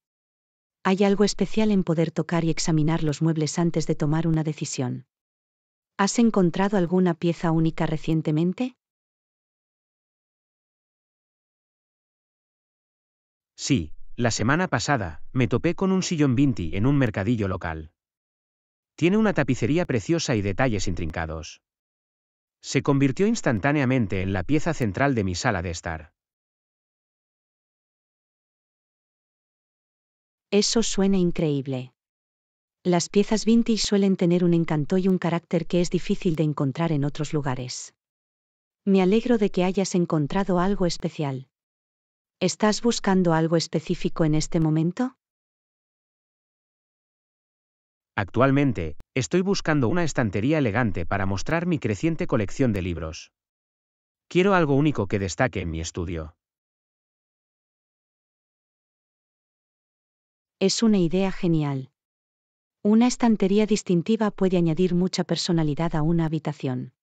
Hay algo especial en poder tocar y examinar los muebles antes de tomar una decisión. ¿Has encontrado alguna pieza única recientemente? Sí, la semana pasada, me topé con un sillón Vinti en un mercadillo local. Tiene una tapicería preciosa y detalles intrincados. Se convirtió instantáneamente en la pieza central de mi sala de estar. Eso suena increíble. Las piezas vintage suelen tener un encanto y un carácter que es difícil de encontrar en otros lugares. Me alegro de que hayas encontrado algo especial. ¿Estás buscando algo específico en este momento? Actualmente, estoy buscando una estantería elegante para mostrar mi creciente colección de libros. Quiero algo único que destaque en mi estudio. Es una idea genial. Una estantería distintiva puede añadir mucha personalidad a una habitación.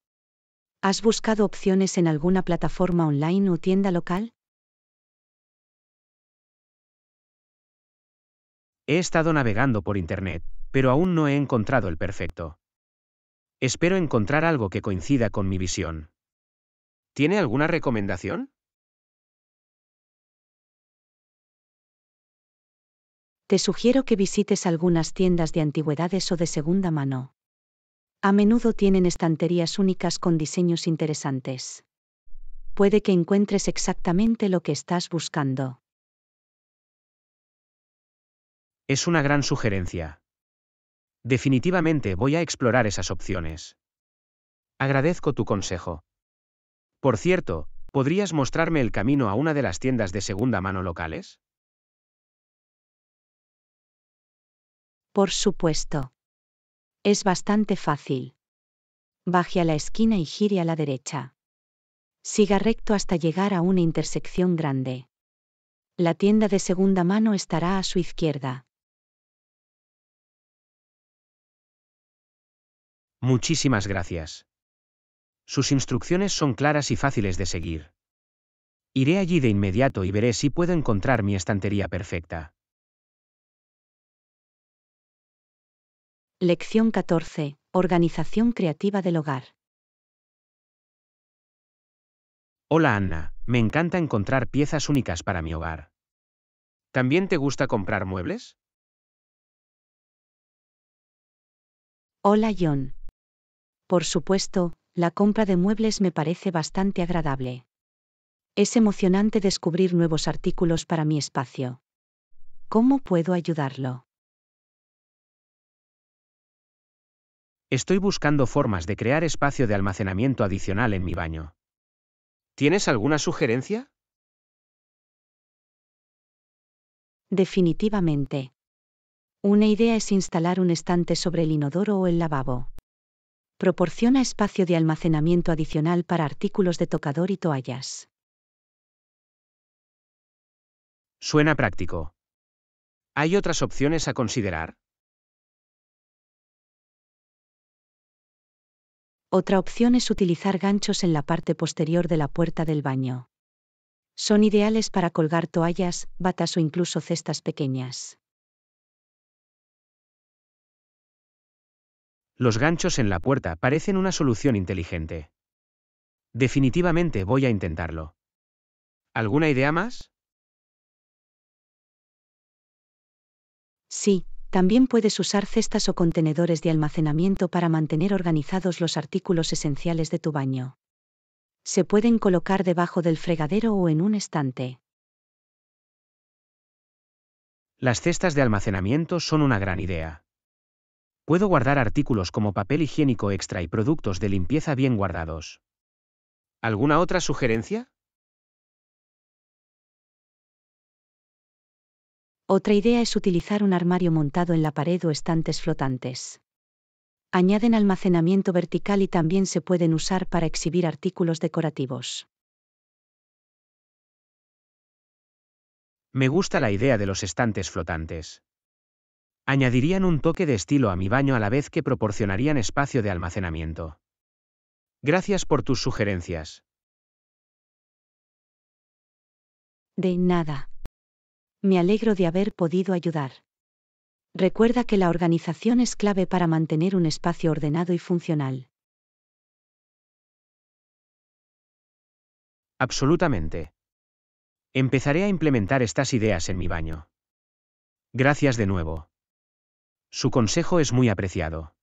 ¿Has buscado opciones en alguna plataforma online o tienda local? He estado navegando por Internet, pero aún no he encontrado el perfecto. Espero encontrar algo que coincida con mi visión. ¿Tiene alguna recomendación? te sugiero que visites algunas tiendas de antigüedades o de segunda mano. A menudo tienen estanterías únicas con diseños interesantes. Puede que encuentres exactamente lo que estás buscando. Es una gran sugerencia. Definitivamente voy a explorar esas opciones. Agradezco tu consejo. Por cierto, ¿podrías mostrarme el camino a una de las tiendas de segunda mano locales? Por supuesto. Es bastante fácil. Baje a la esquina y gire a la derecha. Siga recto hasta llegar a una intersección grande. La tienda de segunda mano estará a su izquierda. Muchísimas gracias. Sus instrucciones son claras y fáciles de seguir. Iré allí de inmediato y veré si puedo encontrar mi estantería perfecta. Lección 14. Organización creativa del hogar. Hola Anna, me encanta encontrar piezas únicas para mi hogar. ¿También te gusta comprar muebles? Hola John. Por supuesto, la compra de muebles me parece bastante agradable. Es emocionante descubrir nuevos artículos para mi espacio. ¿Cómo puedo ayudarlo? Estoy buscando formas de crear espacio de almacenamiento adicional en mi baño. ¿Tienes alguna sugerencia? Definitivamente. Una idea es instalar un estante sobre el inodoro o el lavabo. Proporciona espacio de almacenamiento adicional para artículos de tocador y toallas. Suena práctico. ¿Hay otras opciones a considerar? Otra opción es utilizar ganchos en la parte posterior de la puerta del baño. Son ideales para colgar toallas, batas o incluso cestas pequeñas. Los ganchos en la puerta parecen una solución inteligente. Definitivamente voy a intentarlo. ¿Alguna idea más? Sí, también puedes usar cestas o contenedores de almacenamiento para mantener organizados los artículos esenciales de tu baño. Se pueden colocar debajo del fregadero o en un estante. Las cestas de almacenamiento son una gran idea. Puedo guardar artículos como papel higiénico extra y productos de limpieza bien guardados. ¿Alguna otra sugerencia? Otra idea es utilizar un armario montado en la pared o estantes flotantes. Añaden almacenamiento vertical y también se pueden usar para exhibir artículos decorativos. Me gusta la idea de los estantes flotantes. Añadirían un toque de estilo a mi baño a la vez que proporcionarían espacio de almacenamiento. Gracias por tus sugerencias. De nada. Me alegro de haber podido ayudar. Recuerda que la organización es clave para mantener un espacio ordenado y funcional. Absolutamente. Empezaré a implementar estas ideas en mi baño. Gracias de nuevo. Su consejo es muy apreciado.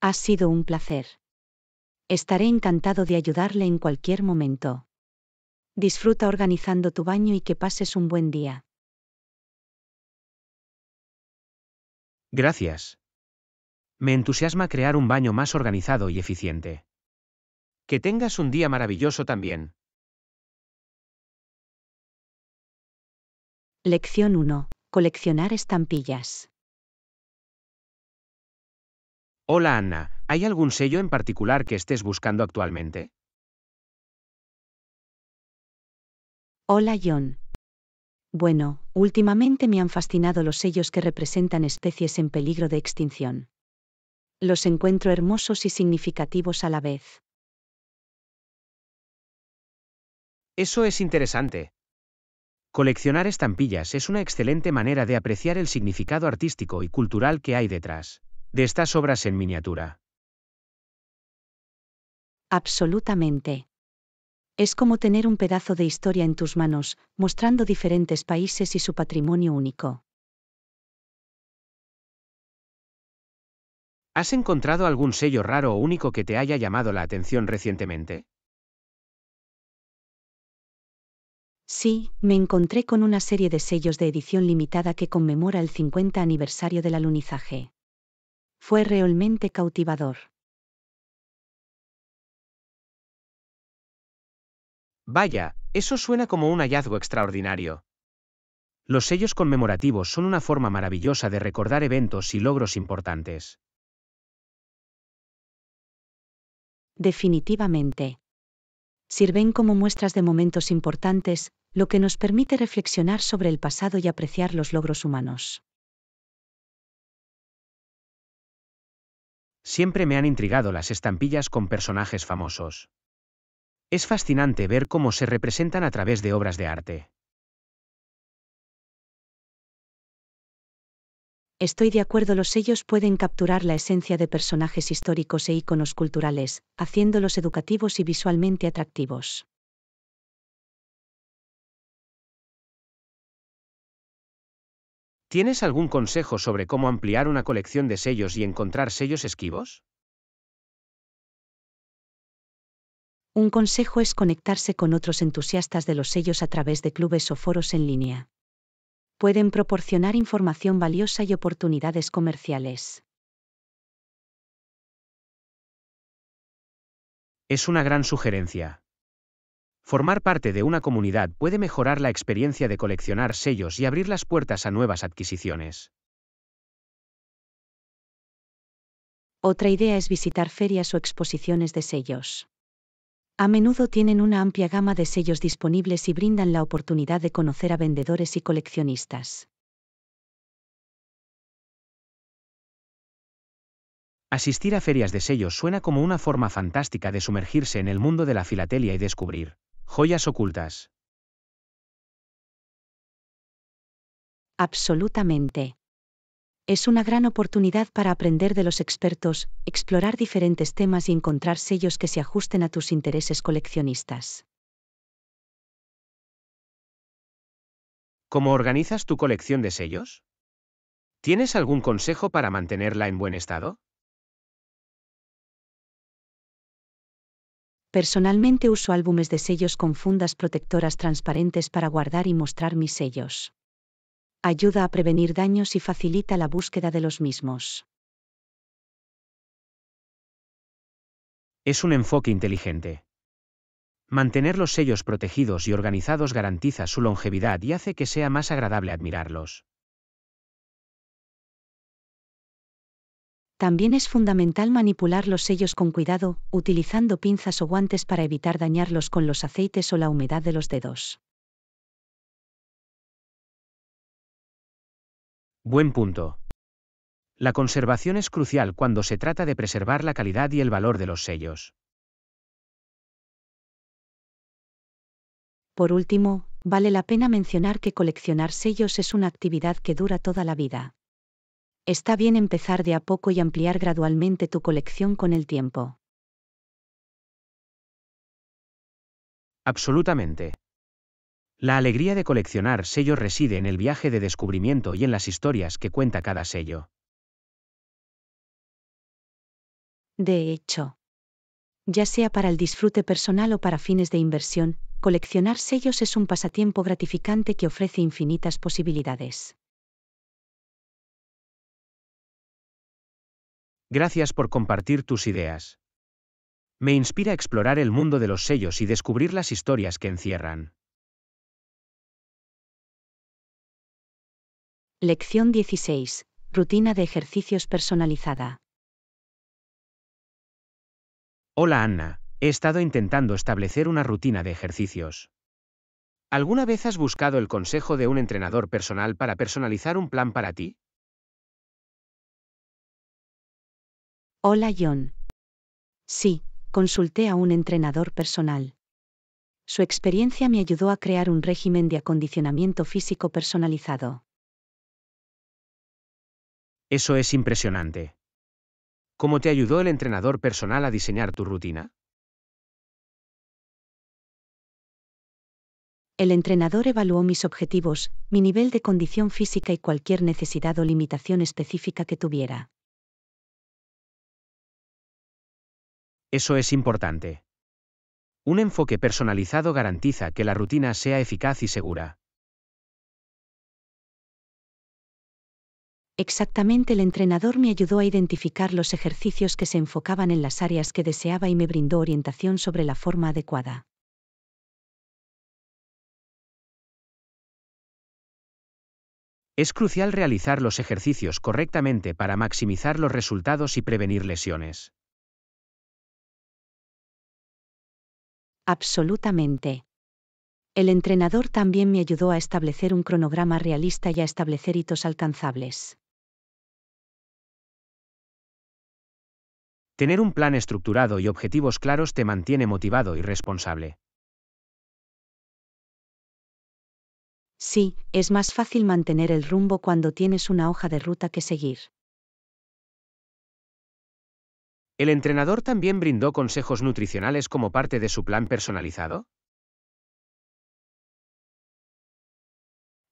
Ha sido un placer. Estaré encantado de ayudarle en cualquier momento. Disfruta organizando tu baño y que pases un buen día. Gracias. Me entusiasma crear un baño más organizado y eficiente. Que tengas un día maravilloso también. Lección 1. Coleccionar estampillas. Hola Ana. ¿Hay algún sello en particular que estés buscando actualmente? Hola John. Bueno, últimamente me han fascinado los sellos que representan especies en peligro de extinción. Los encuentro hermosos y significativos a la vez. Eso es interesante. Coleccionar estampillas es una excelente manera de apreciar el significado artístico y cultural que hay detrás de estas obras en miniatura. Absolutamente. Es como tener un pedazo de historia en tus manos, mostrando diferentes países y su patrimonio único. ¿Has encontrado algún sello raro o único que te haya llamado la atención recientemente? Sí, me encontré con una serie de sellos de edición limitada que conmemora el 50 aniversario del alunizaje. Fue realmente cautivador. Vaya, eso suena como un hallazgo extraordinario. Los sellos conmemorativos son una forma maravillosa de recordar eventos y logros importantes. Definitivamente. Sirven como muestras de momentos importantes, lo que nos permite reflexionar sobre el pasado y apreciar los logros humanos. Siempre me han intrigado las estampillas con personajes famosos. Es fascinante ver cómo se representan a través de obras de arte. Estoy de acuerdo, los sellos pueden capturar la esencia de personajes históricos e íconos culturales, haciéndolos educativos y visualmente atractivos. ¿Tienes algún consejo sobre cómo ampliar una colección de sellos y encontrar sellos esquivos? Un consejo es conectarse con otros entusiastas de los sellos a través de clubes o foros en línea. Pueden proporcionar información valiosa y oportunidades comerciales. Es una gran sugerencia. Formar parte de una comunidad puede mejorar la experiencia de coleccionar sellos y abrir las puertas a nuevas adquisiciones. Otra idea es visitar ferias o exposiciones de sellos. A menudo tienen una amplia gama de sellos disponibles y brindan la oportunidad de conocer a vendedores y coleccionistas. Asistir a ferias de sellos suena como una forma fantástica de sumergirse en el mundo de la filatelia y descubrir joyas ocultas. Absolutamente. Es una gran oportunidad para aprender de los expertos, explorar diferentes temas y encontrar sellos que se ajusten a tus intereses coleccionistas. ¿Cómo organizas tu colección de sellos? ¿Tienes algún consejo para mantenerla en buen estado? Personalmente uso álbumes de sellos con fundas protectoras transparentes para guardar y mostrar mis sellos ayuda a prevenir daños y facilita la búsqueda de los mismos. Es un enfoque inteligente. Mantener los sellos protegidos y organizados garantiza su longevidad y hace que sea más agradable admirarlos. También es fundamental manipular los sellos con cuidado, utilizando pinzas o guantes para evitar dañarlos con los aceites o la humedad de los dedos. Buen punto. La conservación es crucial cuando se trata de preservar la calidad y el valor de los sellos. Por último, vale la pena mencionar que coleccionar sellos es una actividad que dura toda la vida. Está bien empezar de a poco y ampliar gradualmente tu colección con el tiempo. Absolutamente. La alegría de coleccionar sellos reside en el viaje de descubrimiento y en las historias que cuenta cada sello. De hecho, ya sea para el disfrute personal o para fines de inversión, coleccionar sellos es un pasatiempo gratificante que ofrece infinitas posibilidades. Gracias por compartir tus ideas. Me inspira a explorar el mundo de los sellos y descubrir las historias que encierran. Lección 16. Rutina de ejercicios personalizada. Hola Anna, he estado intentando establecer una rutina de ejercicios. ¿Alguna vez has buscado el consejo de un entrenador personal para personalizar un plan para ti? Hola John. Sí, consulté a un entrenador personal. Su experiencia me ayudó a crear un régimen de acondicionamiento físico personalizado. Eso es impresionante. ¿Cómo te ayudó el entrenador personal a diseñar tu rutina? El entrenador evaluó mis objetivos, mi nivel de condición física y cualquier necesidad o limitación específica que tuviera. Eso es importante. Un enfoque personalizado garantiza que la rutina sea eficaz y segura. Exactamente el entrenador me ayudó a identificar los ejercicios que se enfocaban en las áreas que deseaba y me brindó orientación sobre la forma adecuada. Es crucial realizar los ejercicios correctamente para maximizar los resultados y prevenir lesiones. Absolutamente. El entrenador también me ayudó a establecer un cronograma realista y a establecer hitos alcanzables. Tener un plan estructurado y objetivos claros te mantiene motivado y responsable. Sí, es más fácil mantener el rumbo cuando tienes una hoja de ruta que seguir. ¿El entrenador también brindó consejos nutricionales como parte de su plan personalizado?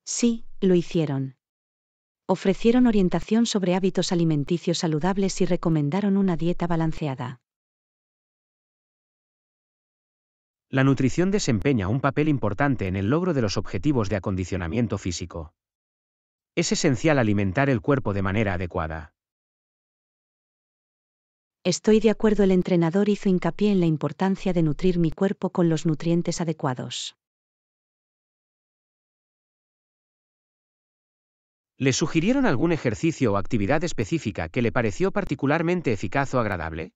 Sí, lo hicieron ofrecieron orientación sobre hábitos alimenticios saludables y recomendaron una dieta balanceada. La nutrición desempeña un papel importante en el logro de los objetivos de acondicionamiento físico. Es esencial alimentar el cuerpo de manera adecuada. Estoy de acuerdo, el entrenador hizo hincapié en la importancia de nutrir mi cuerpo con los nutrientes adecuados. ¿Le sugirieron algún ejercicio o actividad específica que le pareció particularmente eficaz o agradable?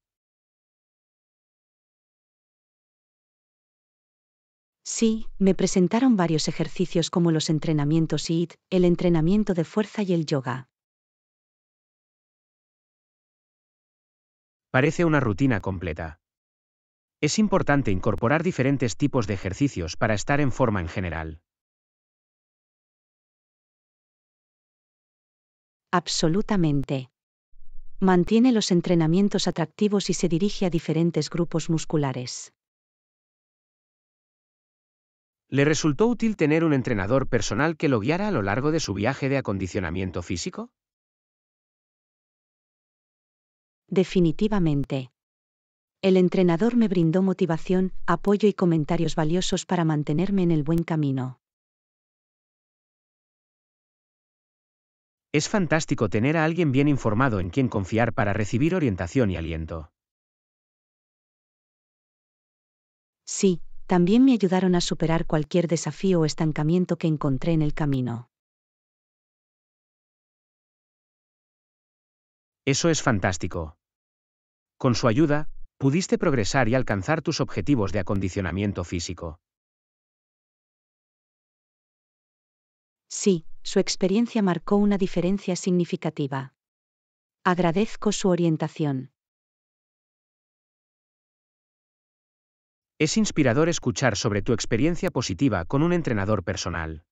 Sí, me presentaron varios ejercicios como los entrenamientos HIIT, el entrenamiento de fuerza y el yoga. Parece una rutina completa. Es importante incorporar diferentes tipos de ejercicios para estar en forma en general. Absolutamente. Mantiene los entrenamientos atractivos y se dirige a diferentes grupos musculares. ¿Le resultó útil tener un entrenador personal que lo guiara a lo largo de su viaje de acondicionamiento físico? Definitivamente. El entrenador me brindó motivación, apoyo y comentarios valiosos para mantenerme en el buen camino. Es fantástico tener a alguien bien informado en quien confiar para recibir orientación y aliento. Sí, también me ayudaron a superar cualquier desafío o estancamiento que encontré en el camino. Eso es fantástico. Con su ayuda, pudiste progresar y alcanzar tus objetivos de acondicionamiento físico. Sí, su experiencia marcó una diferencia significativa. Agradezco su orientación. Es inspirador escuchar sobre tu experiencia positiva con un entrenador personal.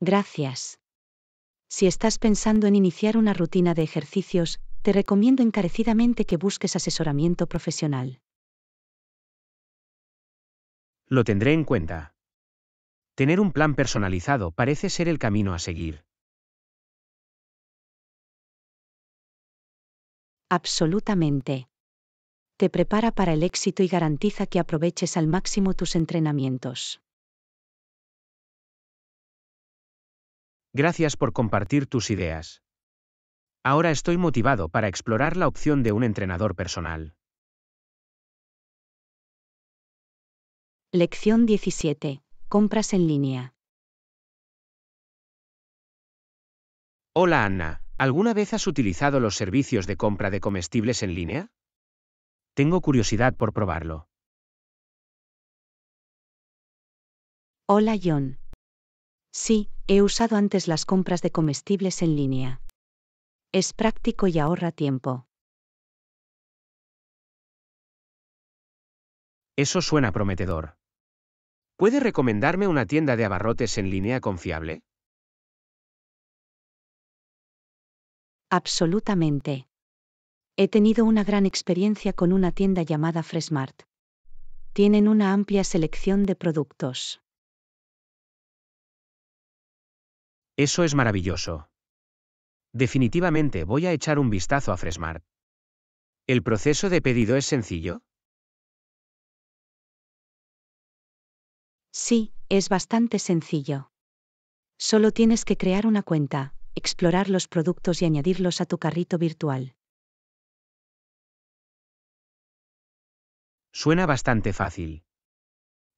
Gracias. Si estás pensando en iniciar una rutina de ejercicios, te recomiendo encarecidamente que busques asesoramiento profesional. Lo tendré en cuenta. Tener un plan personalizado parece ser el camino a seguir. Absolutamente. Te prepara para el éxito y garantiza que aproveches al máximo tus entrenamientos. Gracias por compartir tus ideas. Ahora estoy motivado para explorar la opción de un entrenador personal. Lección 17. Compras en línea. Hola Ana, ¿alguna vez has utilizado los servicios de compra de comestibles en línea? Tengo curiosidad por probarlo. Hola John. Sí, he usado antes las compras de comestibles en línea. Es práctico y ahorra tiempo. Eso suena prometedor. ¿Puede recomendarme una tienda de abarrotes en línea confiable? Absolutamente. He tenido una gran experiencia con una tienda llamada Fresmart. Tienen una amplia selección de productos. Eso es maravilloso. Definitivamente voy a echar un vistazo a Fresmart. ¿El proceso de pedido es sencillo? Sí, es bastante sencillo. Solo tienes que crear una cuenta, explorar los productos y añadirlos a tu carrito virtual. Suena bastante fácil.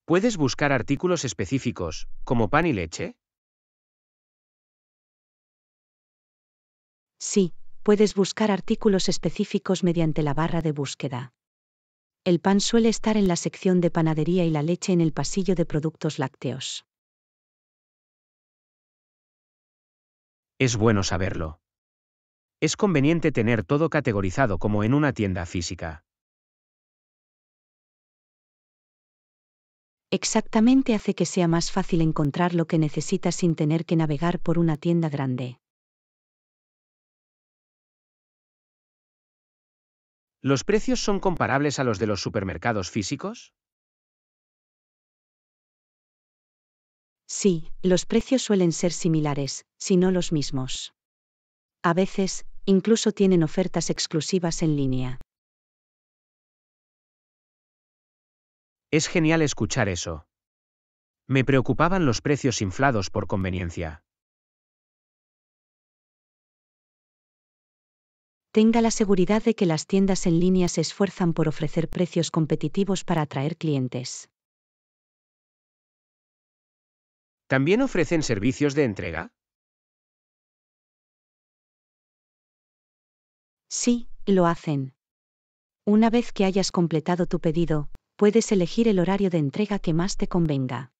¿Puedes buscar artículos específicos, como pan y leche? Sí, puedes buscar artículos específicos mediante la barra de búsqueda. El pan suele estar en la sección de panadería y la leche en el pasillo de productos lácteos. Es bueno saberlo. Es conveniente tener todo categorizado como en una tienda física. Exactamente hace que sea más fácil encontrar lo que necesitas sin tener que navegar por una tienda grande. ¿Los precios son comparables a los de los supermercados físicos? Sí, los precios suelen ser similares, si no los mismos. A veces, incluso tienen ofertas exclusivas en línea. Es genial escuchar eso. Me preocupaban los precios inflados por conveniencia. tenga la seguridad de que las tiendas en línea se esfuerzan por ofrecer precios competitivos para atraer clientes. ¿También ofrecen servicios de entrega? Sí, lo hacen. Una vez que hayas completado tu pedido, puedes elegir el horario de entrega que más te convenga.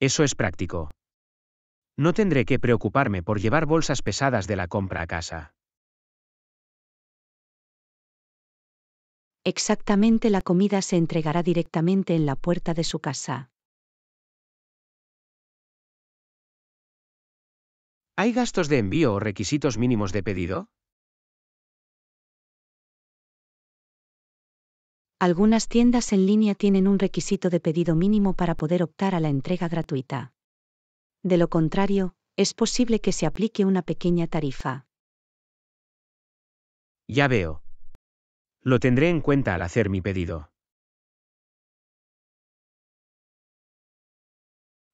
Eso es práctico. No tendré que preocuparme por llevar bolsas pesadas de la compra a casa. Exactamente la comida se entregará directamente en la puerta de su casa. ¿Hay gastos de envío o requisitos mínimos de pedido? Algunas tiendas en línea tienen un requisito de pedido mínimo para poder optar a la entrega gratuita. De lo contrario, es posible que se aplique una pequeña tarifa. Ya veo. Lo tendré en cuenta al hacer mi pedido.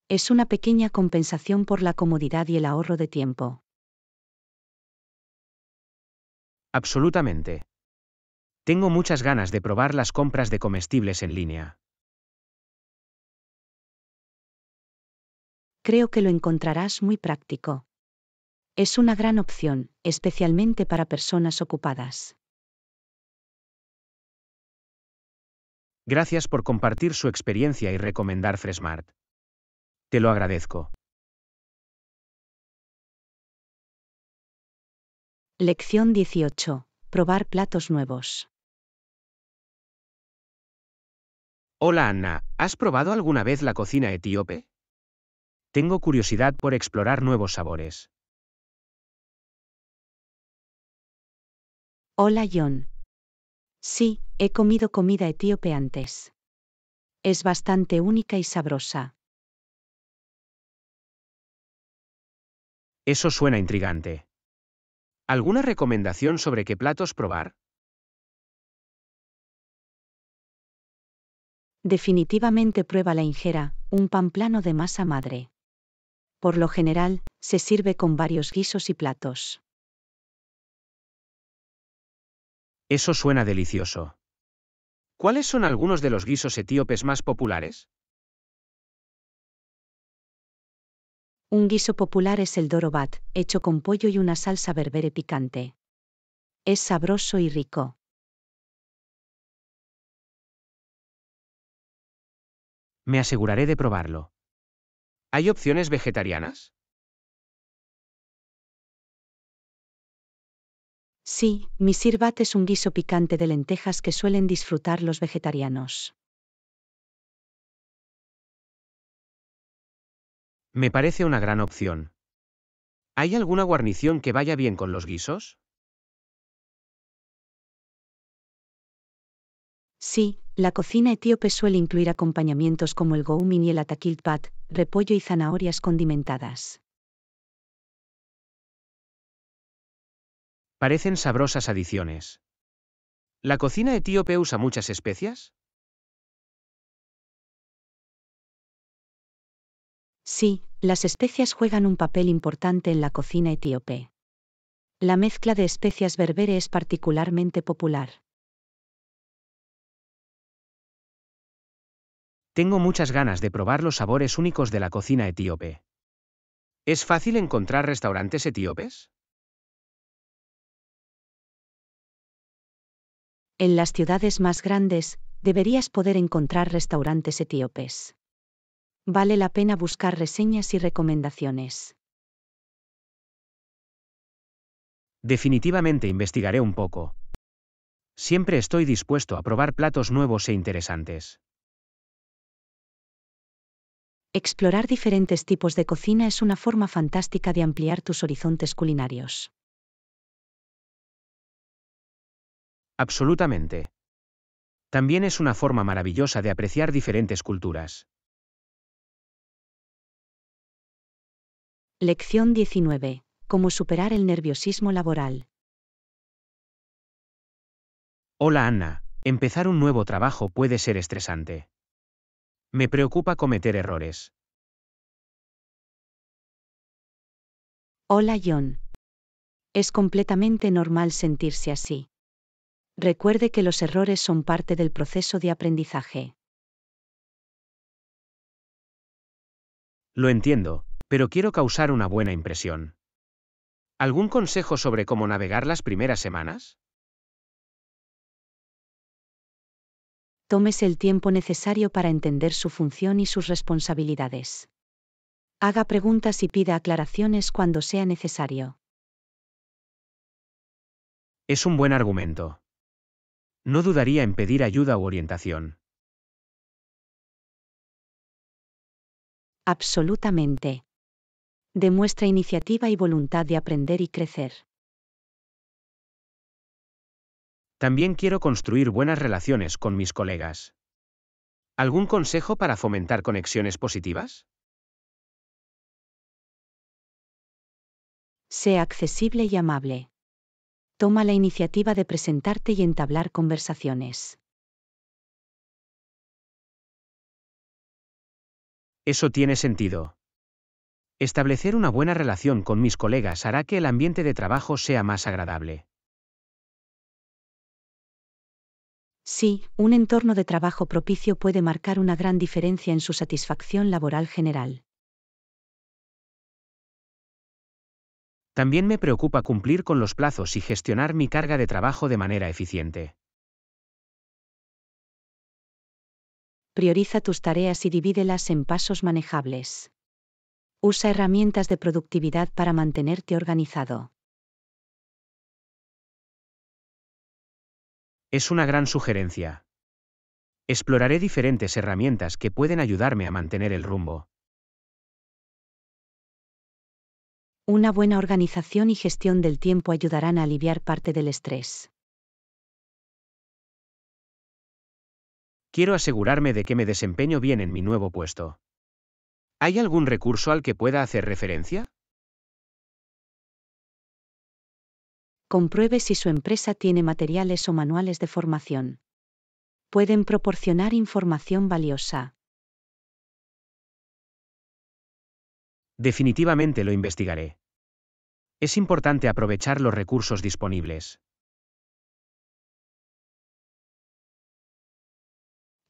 Es una pequeña compensación por la comodidad y el ahorro de tiempo. Absolutamente. Tengo muchas ganas de probar las compras de comestibles en línea. creo que lo encontrarás muy práctico. Es una gran opción, especialmente para personas ocupadas. Gracias por compartir su experiencia y recomendar Fresmart. Te lo agradezco. Lección 18. Probar platos nuevos. Hola Anna, ¿has probado alguna vez la cocina etíope? Tengo curiosidad por explorar nuevos sabores. Hola John. Sí, he comido comida etíope antes. Es bastante única y sabrosa. Eso suena intrigante. ¿Alguna recomendación sobre qué platos probar? Definitivamente prueba la injera, un pan plano de masa madre. Por lo general, se sirve con varios guisos y platos. Eso suena delicioso. ¿Cuáles son algunos de los guisos etíopes más populares? Un guiso popular es el dorobat, hecho con pollo y una salsa berbere picante. Es sabroso y rico. Me aseguraré de probarlo. ¿Hay opciones vegetarianas? Sí, mi sirvat es un guiso picante de lentejas que suelen disfrutar los vegetarianos. Me parece una gran opción. ¿Hay alguna guarnición que vaya bien con los guisos? Sí, la cocina etíope suele incluir acompañamientos como el goumin y el atakiltpat, repollo y zanahorias condimentadas. Parecen sabrosas adiciones. ¿La cocina etíope usa muchas especias? Sí, las especias juegan un papel importante en la cocina etíope. La mezcla de especias berbere es particularmente popular. Tengo muchas ganas de probar los sabores únicos de la cocina etíope. ¿Es fácil encontrar restaurantes etíopes? En las ciudades más grandes, deberías poder encontrar restaurantes etíopes. Vale la pena buscar reseñas y recomendaciones. Definitivamente investigaré un poco. Siempre estoy dispuesto a probar platos nuevos e interesantes. Explorar diferentes tipos de cocina es una forma fantástica de ampliar tus horizontes culinarios. Absolutamente. También es una forma maravillosa de apreciar diferentes culturas. Lección 19. Cómo superar el nerviosismo laboral. Hola Ana, empezar un nuevo trabajo puede ser estresante. Me preocupa cometer errores. Hola John. Es completamente normal sentirse así. Recuerde que los errores son parte del proceso de aprendizaje. Lo entiendo, pero quiero causar una buena impresión. ¿Algún consejo sobre cómo navegar las primeras semanas? tómese el tiempo necesario para entender su función y sus responsabilidades. Haga preguntas y pida aclaraciones cuando sea necesario. Es un buen argumento. No dudaría en pedir ayuda u orientación. Absolutamente. Demuestra iniciativa y voluntad de aprender y crecer. También quiero construir buenas relaciones con mis colegas. ¿Algún consejo para fomentar conexiones positivas? Sea accesible y amable. Toma la iniciativa de presentarte y entablar conversaciones. Eso tiene sentido. Establecer una buena relación con mis colegas hará que el ambiente de trabajo sea más agradable. Sí, un entorno de trabajo propicio puede marcar una gran diferencia en su satisfacción laboral general. También me preocupa cumplir con los plazos y gestionar mi carga de trabajo de manera eficiente. Prioriza tus tareas y divídelas en pasos manejables. Usa herramientas de productividad para mantenerte organizado. Es una gran sugerencia. Exploraré diferentes herramientas que pueden ayudarme a mantener el rumbo. Una buena organización y gestión del tiempo ayudarán a aliviar parte del estrés. Quiero asegurarme de que me desempeño bien en mi nuevo puesto. ¿Hay algún recurso al que pueda hacer referencia? compruebe si su empresa tiene materiales o manuales de formación. Pueden proporcionar información valiosa. Definitivamente lo investigaré. Es importante aprovechar los recursos disponibles.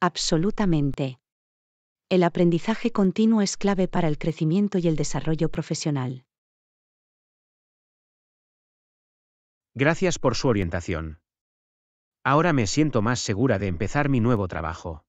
Absolutamente. El aprendizaje continuo es clave para el crecimiento y el desarrollo profesional. Gracias por su orientación. Ahora me siento más segura de empezar mi nuevo trabajo.